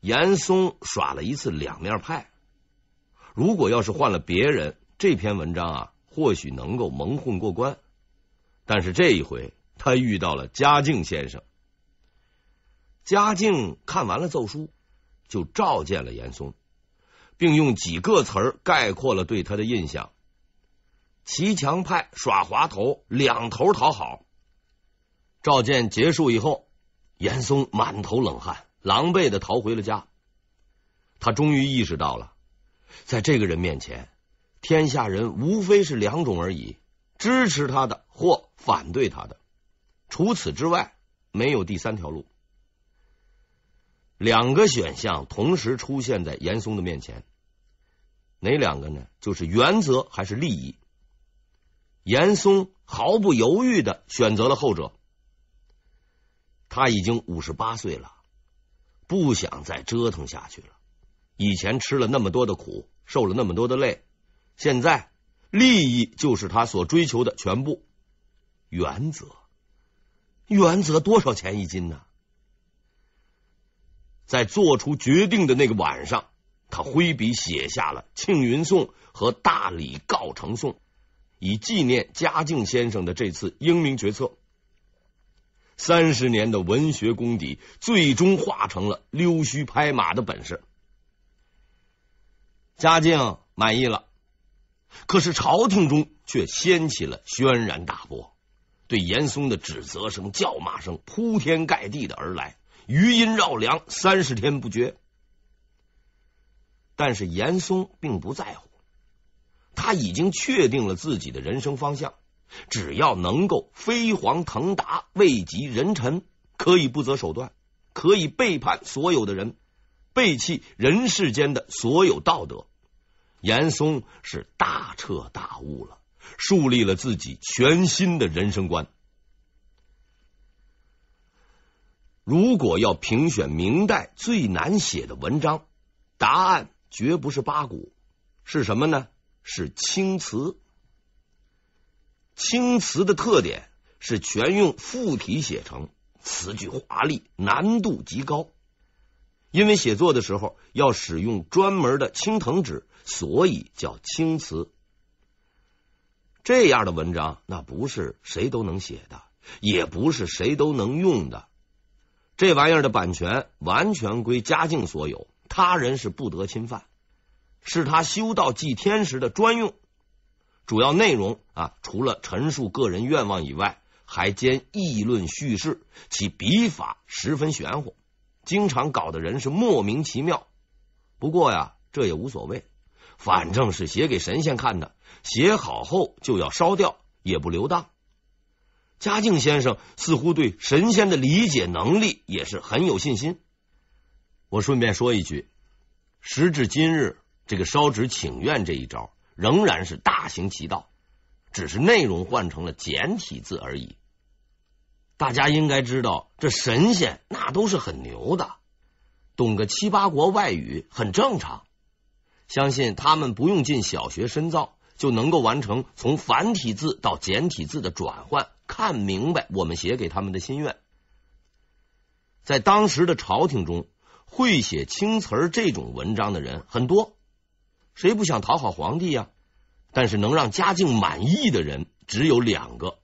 严嵩耍了一次两面派。如果要是换了别人，这篇文章啊，或许能够蒙混过关。但是这一回，他遇到了嘉靖先生。嘉靖看完了奏书，就召见了严嵩，并用几个词儿概括了对他的印象：齐强派耍滑头，两头讨好。召见结束以后，严嵩满头冷汗，狼狈的逃回了家。他终于意识到了。在这个人面前，天下人无非是两种而已：支持他的或反对他的。除此之外，没有第三条路。两个选项同时出现在严嵩的面前，哪两个呢？就是原则还是利益？严嵩毫不犹豫的选择了后者。他已经五十八岁了，不想再折腾下去了。以前吃了那么多的苦，受了那么多的累，现在利益就是他所追求的全部。原则，原则多少钱一斤呢？在做出决定的那个晚上，他挥笔写下了《庆云颂》和《大理告成颂》，以纪念嘉靖先生的这次英明决策。三十年的文学功底，最终化成了溜须拍马的本事。嘉靖满意了，可是朝廷中却掀起了轩然大波，对严嵩的指责声、叫骂声铺天盖地的而来，余音绕梁，三十天不绝。但是严嵩并不在乎，他已经确定了自己的人生方向，只要能够飞黄腾达、位极人臣，可以不择手段，可以背叛所有的人，背弃人世间的所有道德。严嵩是大彻大悟了，树立了自己全新的人生观。如果要评选明代最难写的文章，答案绝不是八股，是什么呢？是青瓷。青瓷的特点是全用附体写成，词句华丽，难度极高。因为写作的时候要使用专门的青藤纸。所以叫青瓷。这样的文章那不是谁都能写的，也不是谁都能用的。这玩意儿的版权完全归嘉靖所有，他人是不得侵犯，是他修道祭天时的专用。主要内容啊，除了陈述个人愿望以外，还兼议论叙事，其笔法十分玄乎，经常搞得人是莫名其妙。不过呀，这也无所谓。反正是写给神仙看的，写好后就要烧掉，也不留档。嘉靖先生似乎对神仙的理解能力也是很有信心。我顺便说一句，时至今日，这个烧纸请愿这一招仍然是大行其道，只是内容换成了简体字而已。大家应该知道，这神仙那都是很牛的，懂个七八国外语很正常。相信他们不用进小学深造，就能够完成从繁体字到简体字的转换，看明白我们写给他们的心愿。在当时的朝廷中，会写青词儿这种文章的人很多，谁不想讨好皇帝呀？但是能让嘉靖满意的人只有两个，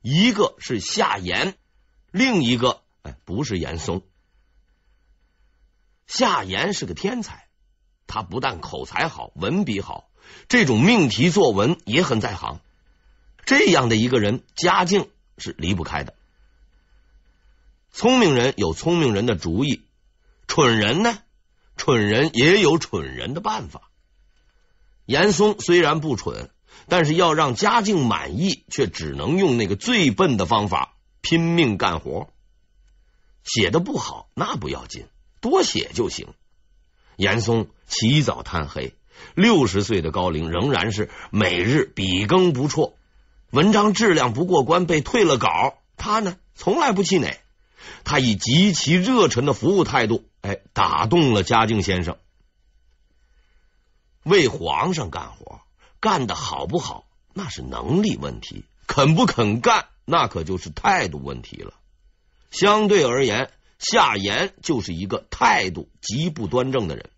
一个是夏言，另一个哎不是严嵩。夏言是个天才。他不但口才好、文笔好，这种命题作文也很在行。这样的一个人，家境是离不开的。聪明人有聪明人的主意，蠢人呢，蠢人也有蠢人的办法。严嵩虽然不蠢，但是要让嘉靖满意，却只能用那个最笨的方法——拼命干活。写的不好那不要紧，多写就行。严嵩起早贪黑，六十岁的高龄仍然是每日笔耕不辍。文章质量不过关被退了稿，他呢从来不气馁。他以极其热忱的服务态度，哎，打动了嘉靖先生。为皇上干活干的好不好，那是能力问题；肯不肯干，那可就是态度问题了。相对而言。夏言就是一个态度极不端正的人。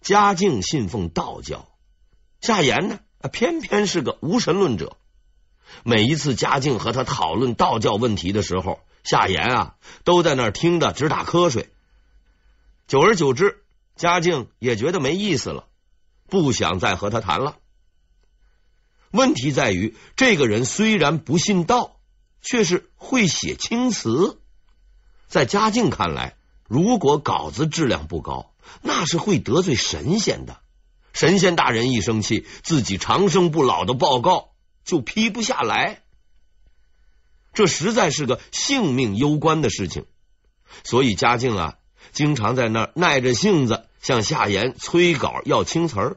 嘉靖信奉道教，夏言呢偏偏是个无神论者。每一次嘉靖和他讨论道教问题的时候，夏言啊都在那儿听得直打瞌睡。久而久之，嘉靖也觉得没意思了，不想再和他谈了。问题在于，这个人虽然不信道，却是会写青词。在嘉靖看来，如果稿子质量不高，那是会得罪神仙的。神仙大人一生气，自己长生不老的报告就批不下来。这实在是个性命攸关的事情，所以嘉靖啊，经常在那儿耐着性子向夏言催稿要青词儿。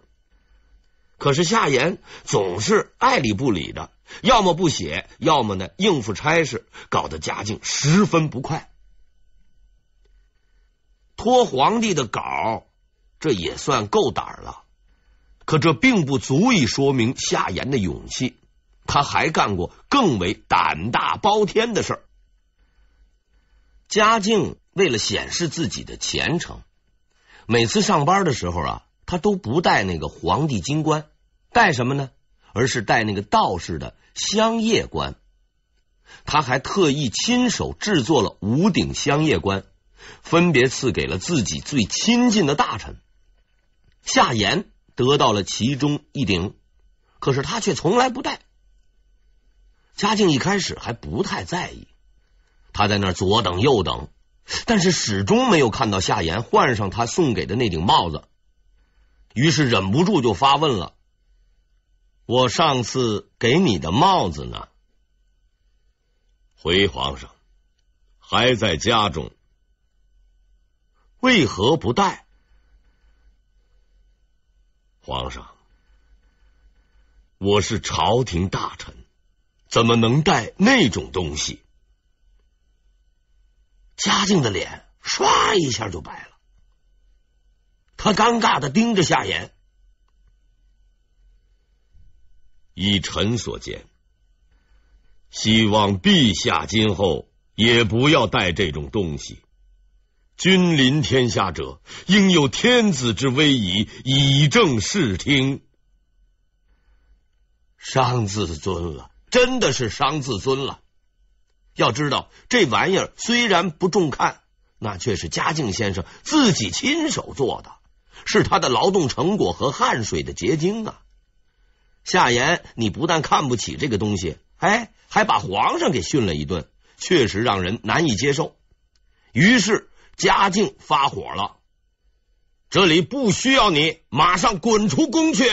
可是夏言总是爱理不理的，要么不写，要么呢应付差事，搞得嘉靖十分不快。托皇帝的稿，这也算够胆了。可这并不足以说明夏言的勇气。他还干过更为胆大包天的事儿。嘉靖为了显示自己的虔诚，每次上班的时候啊，他都不戴那个皇帝金冠，戴什么呢？而是戴那个道士的香叶冠。他还特意亲手制作了五顶香叶冠。分别赐给了自己最亲近的大臣，夏言得到了其中一顶，可是他却从来不戴。嘉靖一开始还不太在意，他在那左等右等，但是始终没有看到夏言换上他送给的那顶帽子，于是忍不住就发问了：“我上次给你的帽子呢？”回皇上，还在家中。为何不带？皇上，我是朝廷大臣，怎么能带那种东西？嘉靖的脸唰一下就白了，他尴尬的盯着夏言。以臣所见，希望陛下今后也不要带这种东西。君临天下者，应有天子之威仪，以正视听。伤自尊了，真的是伤自尊了。要知道，这玩意儿虽然不重看，那却是嘉靖先生自己亲手做的，是他的劳动成果和汗水的结晶啊！夏言，你不但看不起这个东西，哎，还把皇上给训了一顿，确实让人难以接受。于是。嘉靖发火了，这里不需要你，马上滚出宫去！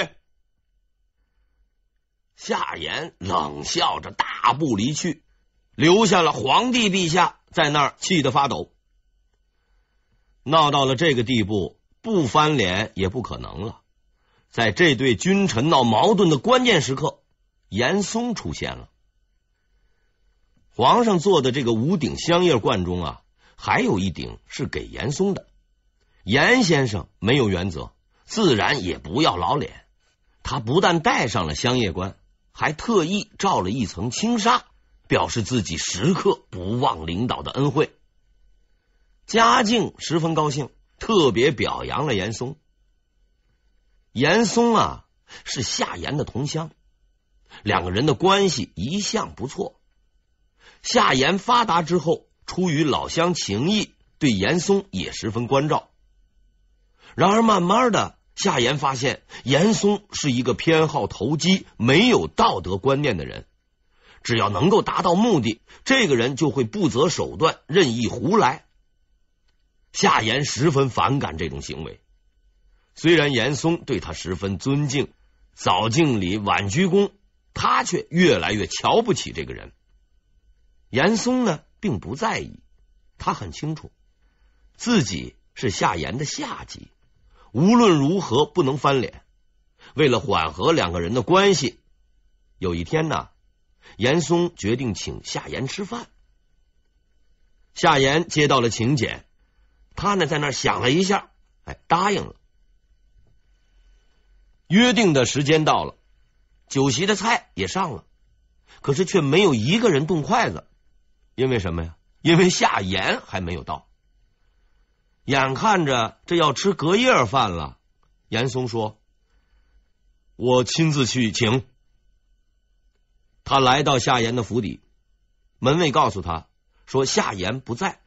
夏言冷笑着大步离去，留下了皇帝陛下在那儿气得发抖。闹到了这个地步，不翻脸也不可能了。在这对君臣闹矛盾的关键时刻，严嵩出现了。皇上坐的这个五顶香叶罐中啊。还有一顶是给严嵩的，严先生没有原则，自然也不要老脸。他不但戴上了乡业官，还特意罩了一层轻纱，表示自己时刻不忘领导的恩惠。嘉靖十分高兴，特别表扬了严嵩。严嵩啊，是夏言的同乡，两个人的关系一向不错。夏言发达之后。出于老乡情谊，对严嵩也十分关照。然而，慢慢的，夏言发现严嵩是一个偏好投机、没有道德观念的人。只要能够达到目的，这个人就会不择手段、任意胡来。夏言十分反感这种行为。虽然严嵩对他十分尊敬，早敬礼、晚鞠躬，他却越来越瞧不起这个人。严嵩呢？并不在意，他很清楚自己是夏言的下级，无论如何不能翻脸。为了缓和两个人的关系，有一天呢，严嵩决定请夏言吃饭。夏言接到了请柬，他呢在那想了一下，哎，答应了。约定的时间到了，酒席的菜也上了，可是却没有一个人动筷子。因为什么呀？因为夏言还没有到，眼看着这要吃隔夜饭了。严嵩说：“我亲自去请。”他来到夏言的府邸，门卫告诉他说：“夏言不在。”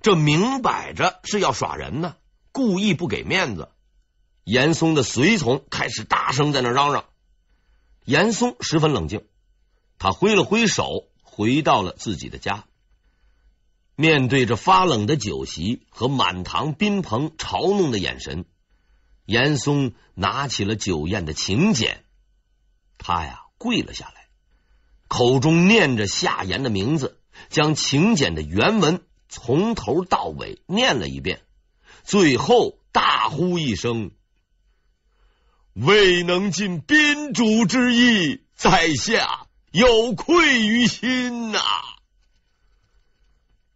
这明摆着是要耍人呢，故意不给面子。严嵩的随从开始大声在那嚷嚷，严嵩十分冷静，他挥了挥手。回到了自己的家，面对着发冷的酒席和满堂宾朋嘲弄的眼神，严嵩拿起了酒宴的请柬，他呀跪了下来，口中念着夏言的名字，将请柬的原文从头到尾念了一遍，最后大呼一声：“未能尽宾主之意，在下。”有愧于心呐！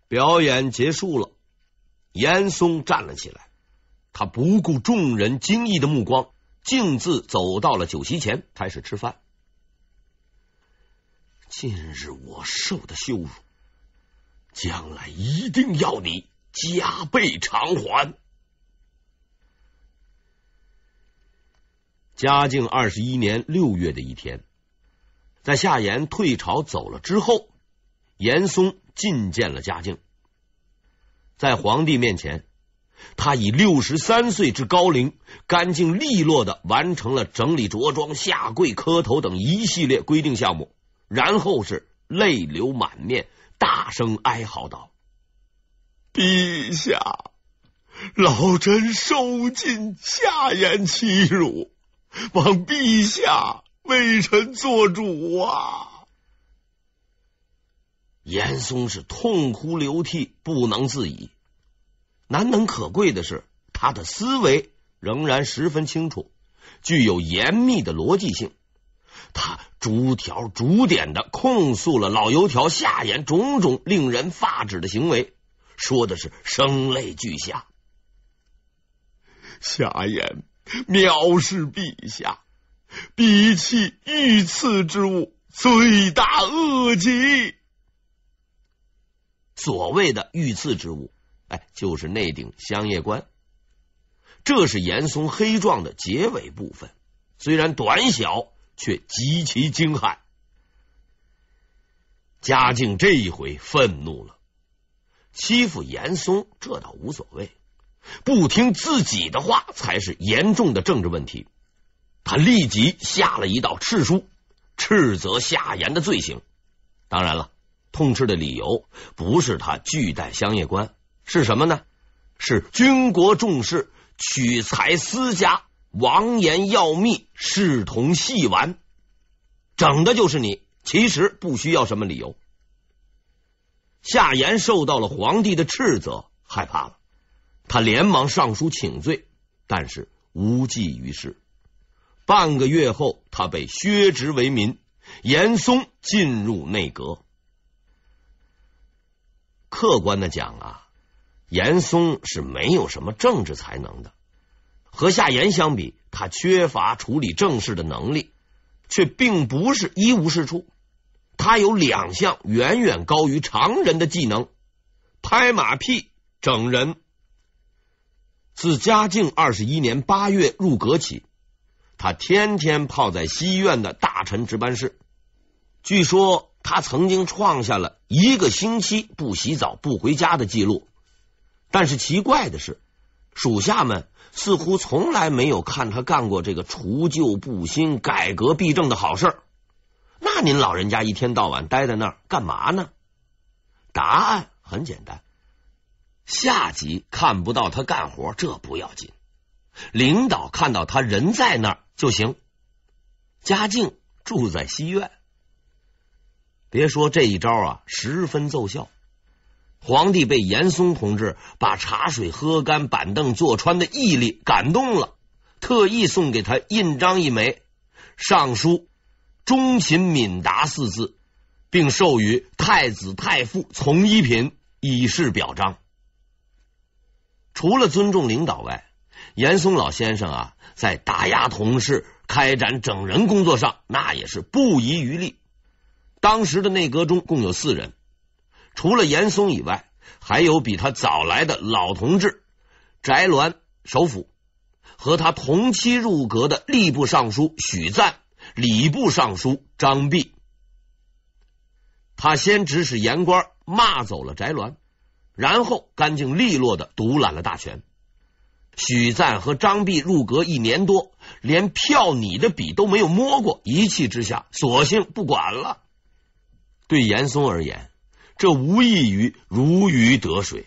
表演结束了，严嵩站了起来，他不顾众人惊异的目光，径自走到了酒席前，开始吃饭。今日我受的羞辱，将来一定要你加倍偿还。嘉靖二十一年六月的一天。在夏言退朝走了之后，严嵩觐见了嘉靖。在皇帝面前，他以六十三岁之高龄，干净利落的完成了整理着装、下跪磕头等一系列规定项目，然后是泪流满面，大声哀嚎道：“陛下，老臣受尽夏言欺辱，望陛下。”为臣做主啊！严嵩是痛哭流涕，不能自已。难能可贵的是，他的思维仍然十分清楚，具有严密的逻辑性。他逐条逐点的控诉了老油条夏言种种令人发指的行为，说的是声泪俱下。夏言藐视陛下。比起御赐之物，罪大恶极。所谓的御赐之物，哎，就是那顶香叶冠。这是严嵩黑状的结尾部分，虽然短小，却极其惊骇。嘉靖这一回愤怒了，欺负严嵩这倒无所谓，不听自己的话才是严重的政治问题。他立即下了一道敕书，斥责夏言的罪行。当然了，痛斥的理由不是他拒戴乡业官，是什么呢？是军国重事取财私家，王言要密，视同戏玩。整的就是你。其实不需要什么理由。夏言受到了皇帝的斥责，害怕了，他连忙上书请罪，但是无济于事。半个月后，他被削职为民。严嵩进入内阁。客观的讲啊，严嵩是没有什么政治才能的，和夏言相比，他缺乏处理政事的能力，却并不是一无是处。他有两项远远高于常人的技能：拍马屁、整人。自嘉靖二十一年八月入阁起。他天天泡在西院的大臣值班室。据说他曾经创下了一个星期不洗澡不回家的记录。但是奇怪的是，属下们似乎从来没有看他干过这个除旧布新、改革弊政的好事儿。那您老人家一天到晚待在那儿干嘛呢？答案很简单：下级看不到他干活，这不要紧；领导看到他人在那儿。就行，嘉靖住在西院。别说这一招啊，十分奏效。皇帝被严嵩同志把茶水喝干、板凳坐穿的毅力感动了，特意送给他印章一枚，上书“忠勤敏达”四字，并授予太子太傅从一品，以示表彰。除了尊重领导外，严嵩老先生啊。在打压同事、开展整人工作上，那也是不遗余力。当时的内阁中共有四人，除了严嵩以外，还有比他早来的老同志翟栾首辅，和他同期入阁的吏部尚书许赞、礼部尚书张弼。他先指使言官骂走了翟栾，然后干净利落的独揽了大权。许赞和张弼入阁一年多，连票拟的笔都没有摸过，一气之下，索性不管了。对严嵩而言，这无异于如鱼得水，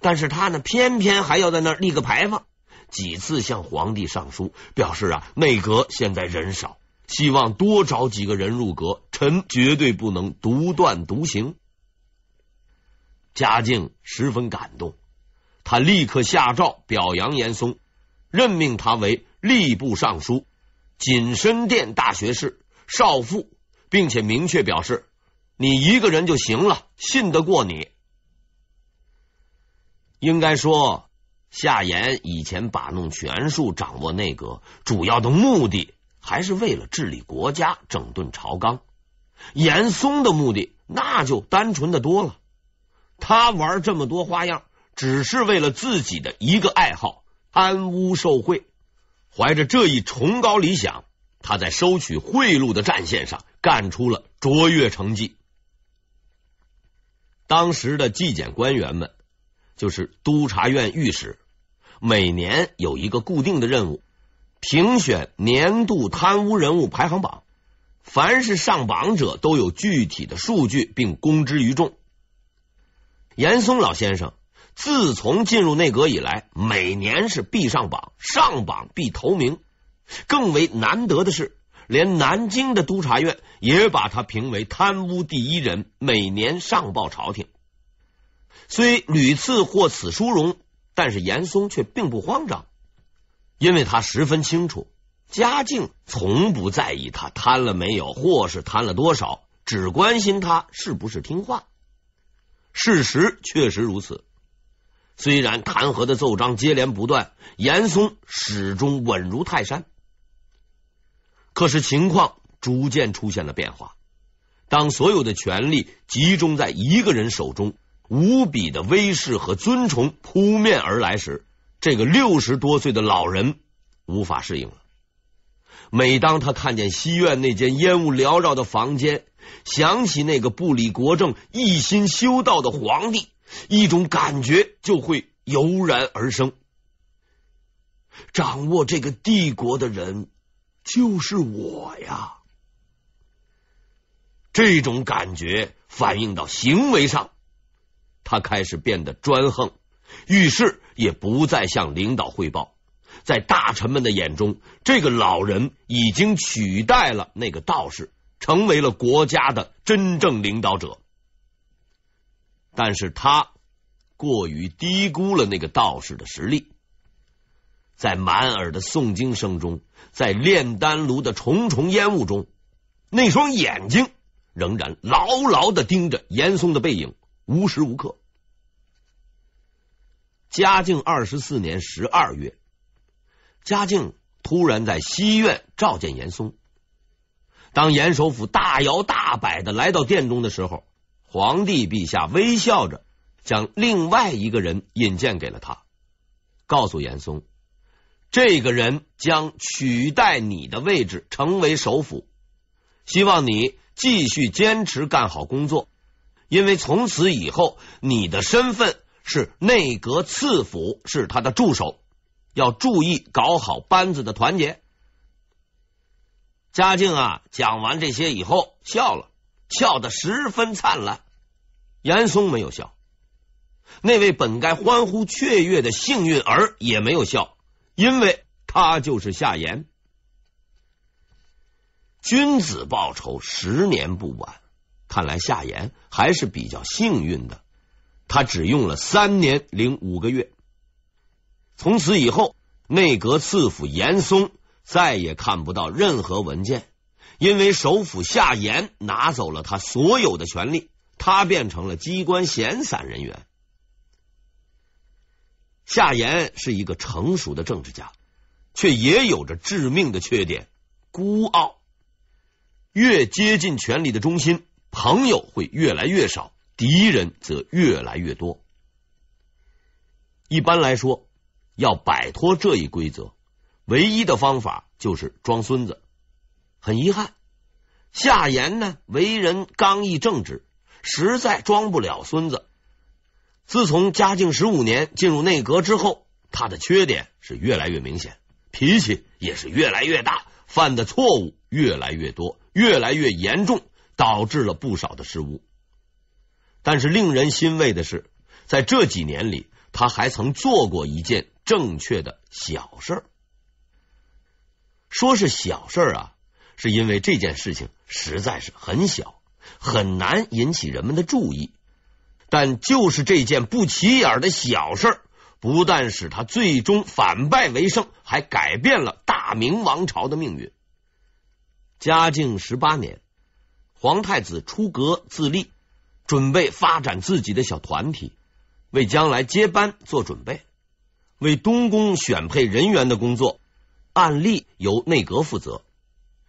但是他呢，偏偏还要在那儿立个牌坊，几次向皇帝上书，表示啊，内阁现在人少，希望多找几个人入阁，臣绝对不能独断独行。嘉靖十分感动。他立刻下诏表扬严嵩，任命他为吏部尚书、谨身殿大学士、少傅，并且明确表示：“你一个人就行了，信得过你。”应该说，夏言以前把弄权术、掌握内阁，主要的目的还是为了治理国家、整顿朝纲。严嵩的目的那就单纯的多了，他玩这么多花样。只是为了自己的一个爱好，贪污受贿。怀着这一崇高理想，他在收取贿赂的战线上干出了卓越成绩。当时的纪检官员们，就是督察院御史，每年有一个固定的任务，评选年度贪污人物排行榜。凡是上榜者都有具体的数据，并公之于众。严嵩老先生。自从进入内阁以来，每年是必上榜，上榜必头名。更为难得的是，连南京的督察院也把他评为贪污第一人，每年上报朝廷。虽屡次获此殊荣，但是严嵩却并不慌张，因为他十分清楚，嘉靖从不在意他贪了没有，或是贪了多少，只关心他是不是听话。事实确实如此。虽然弹劾的奏章接连不断，严嵩始终稳如泰山。可是情况逐渐出现了变化。当所有的权力集中在一个人手中，无比的威势和尊崇扑面而来时，这个六十多岁的老人无法适应了。每当他看见西院那间烟雾缭绕的房间，想起那个不理国政、一心修道的皇帝。一种感觉就会油然而生。掌握这个帝国的人就是我呀！这种感觉反映到行为上，他开始变得专横，遇事也不再向领导汇报。在大臣们的眼中，这个老人已经取代了那个道士，成为了国家的真正领导者。但是他过于低估了那个道士的实力，在满耳的诵经声中，在炼丹炉的重重烟雾中，那双眼睛仍然牢牢的盯着严嵩的背影，无时无刻。嘉靖二十四年十二月，嘉靖突然在西院召见严嵩。当严首府大摇大摆的来到殿中的时候。皇帝陛下微笑着将另外一个人引荐给了他，告诉严嵩，这个人将取代你的位置，成为首辅。希望你继续坚持干好工作，因为从此以后你的身份是内阁次辅，是他的助手。要注意搞好班子的团结。嘉靖啊，讲完这些以后笑了，笑得十分灿烂。严嵩没有笑，那位本该欢呼雀跃的幸运儿也没有笑，因为他就是夏言。君子报仇，十年不晚。看来夏言还是比较幸运的，他只用了三年零五个月。从此以后，内阁次辅严嵩再也看不到任何文件，因为首辅夏言拿走了他所有的权利。他变成了机关闲散人员。夏言是一个成熟的政治家，却也有着致命的缺点——孤傲。越接近权力的中心，朋友会越来越少，敌人则越来越多。一般来说，要摆脱这一规则，唯一的方法就是装孙子。很遗憾，夏言呢，为人刚毅正直。实在装不了孙子。自从嘉靖十五年进入内阁之后，他的缺点是越来越明显，脾气也是越来越大，犯的错误越来越多，越来越严重，导致了不少的失误。但是令人欣慰的是，在这几年里，他还曾做过一件正确的小事儿。说是小事儿啊，是因为这件事情实在是很小。很难引起人们的注意，但就是这件不起眼的小事儿，不但使他最终反败为胜，还改变了大明王朝的命运。嘉靖十八年，皇太子出阁自立，准备发展自己的小团体，为将来接班做准备，为东宫选配人员的工作，案例由内阁负责。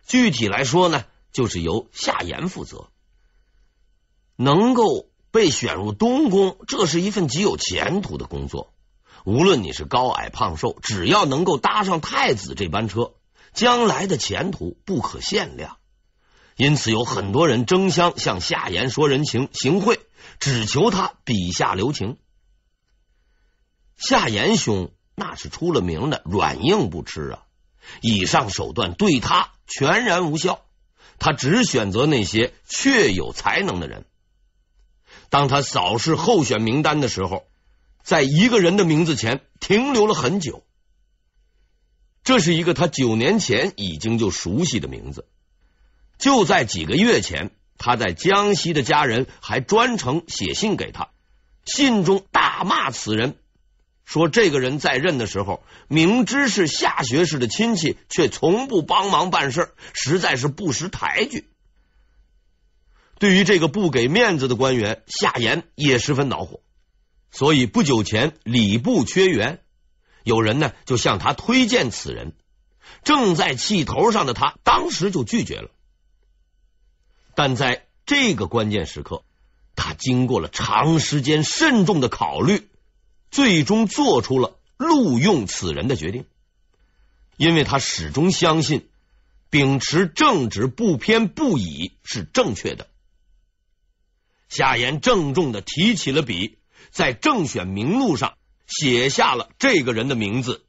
具体来说呢，就是由夏言负责。能够被选入东宫，这是一份极有前途的工作。无论你是高矮胖瘦，只要能够搭上太子这班车，将来的前途不可限量。因此，有很多人争相向夏言说人情、行贿，只求他笔下留情。夏言兄那是出了名的软硬不吃啊！以上手段对他全然无效，他只选择那些确有才能的人。当他扫视候选名单的时候，在一个人的名字前停留了很久。这是一个他九年前已经就熟悉的名字。就在几个月前，他在江西的家人还专程写信给他，信中大骂此人，说这个人在任的时候，明知是夏学士的亲戚，却从不帮忙办事，实在是不识抬举。对于这个不给面子的官员，夏言也十分恼火。所以不久前礼部缺员，有人呢就向他推荐此人。正在气头上的他，当时就拒绝了。但在这个关键时刻，他经过了长时间慎重的考虑，最终做出了录用此人的决定。因为他始终相信，秉持正直不偏不倚是正确的。夏言郑重的提起了笔，在正选名录上写下了这个人的名字。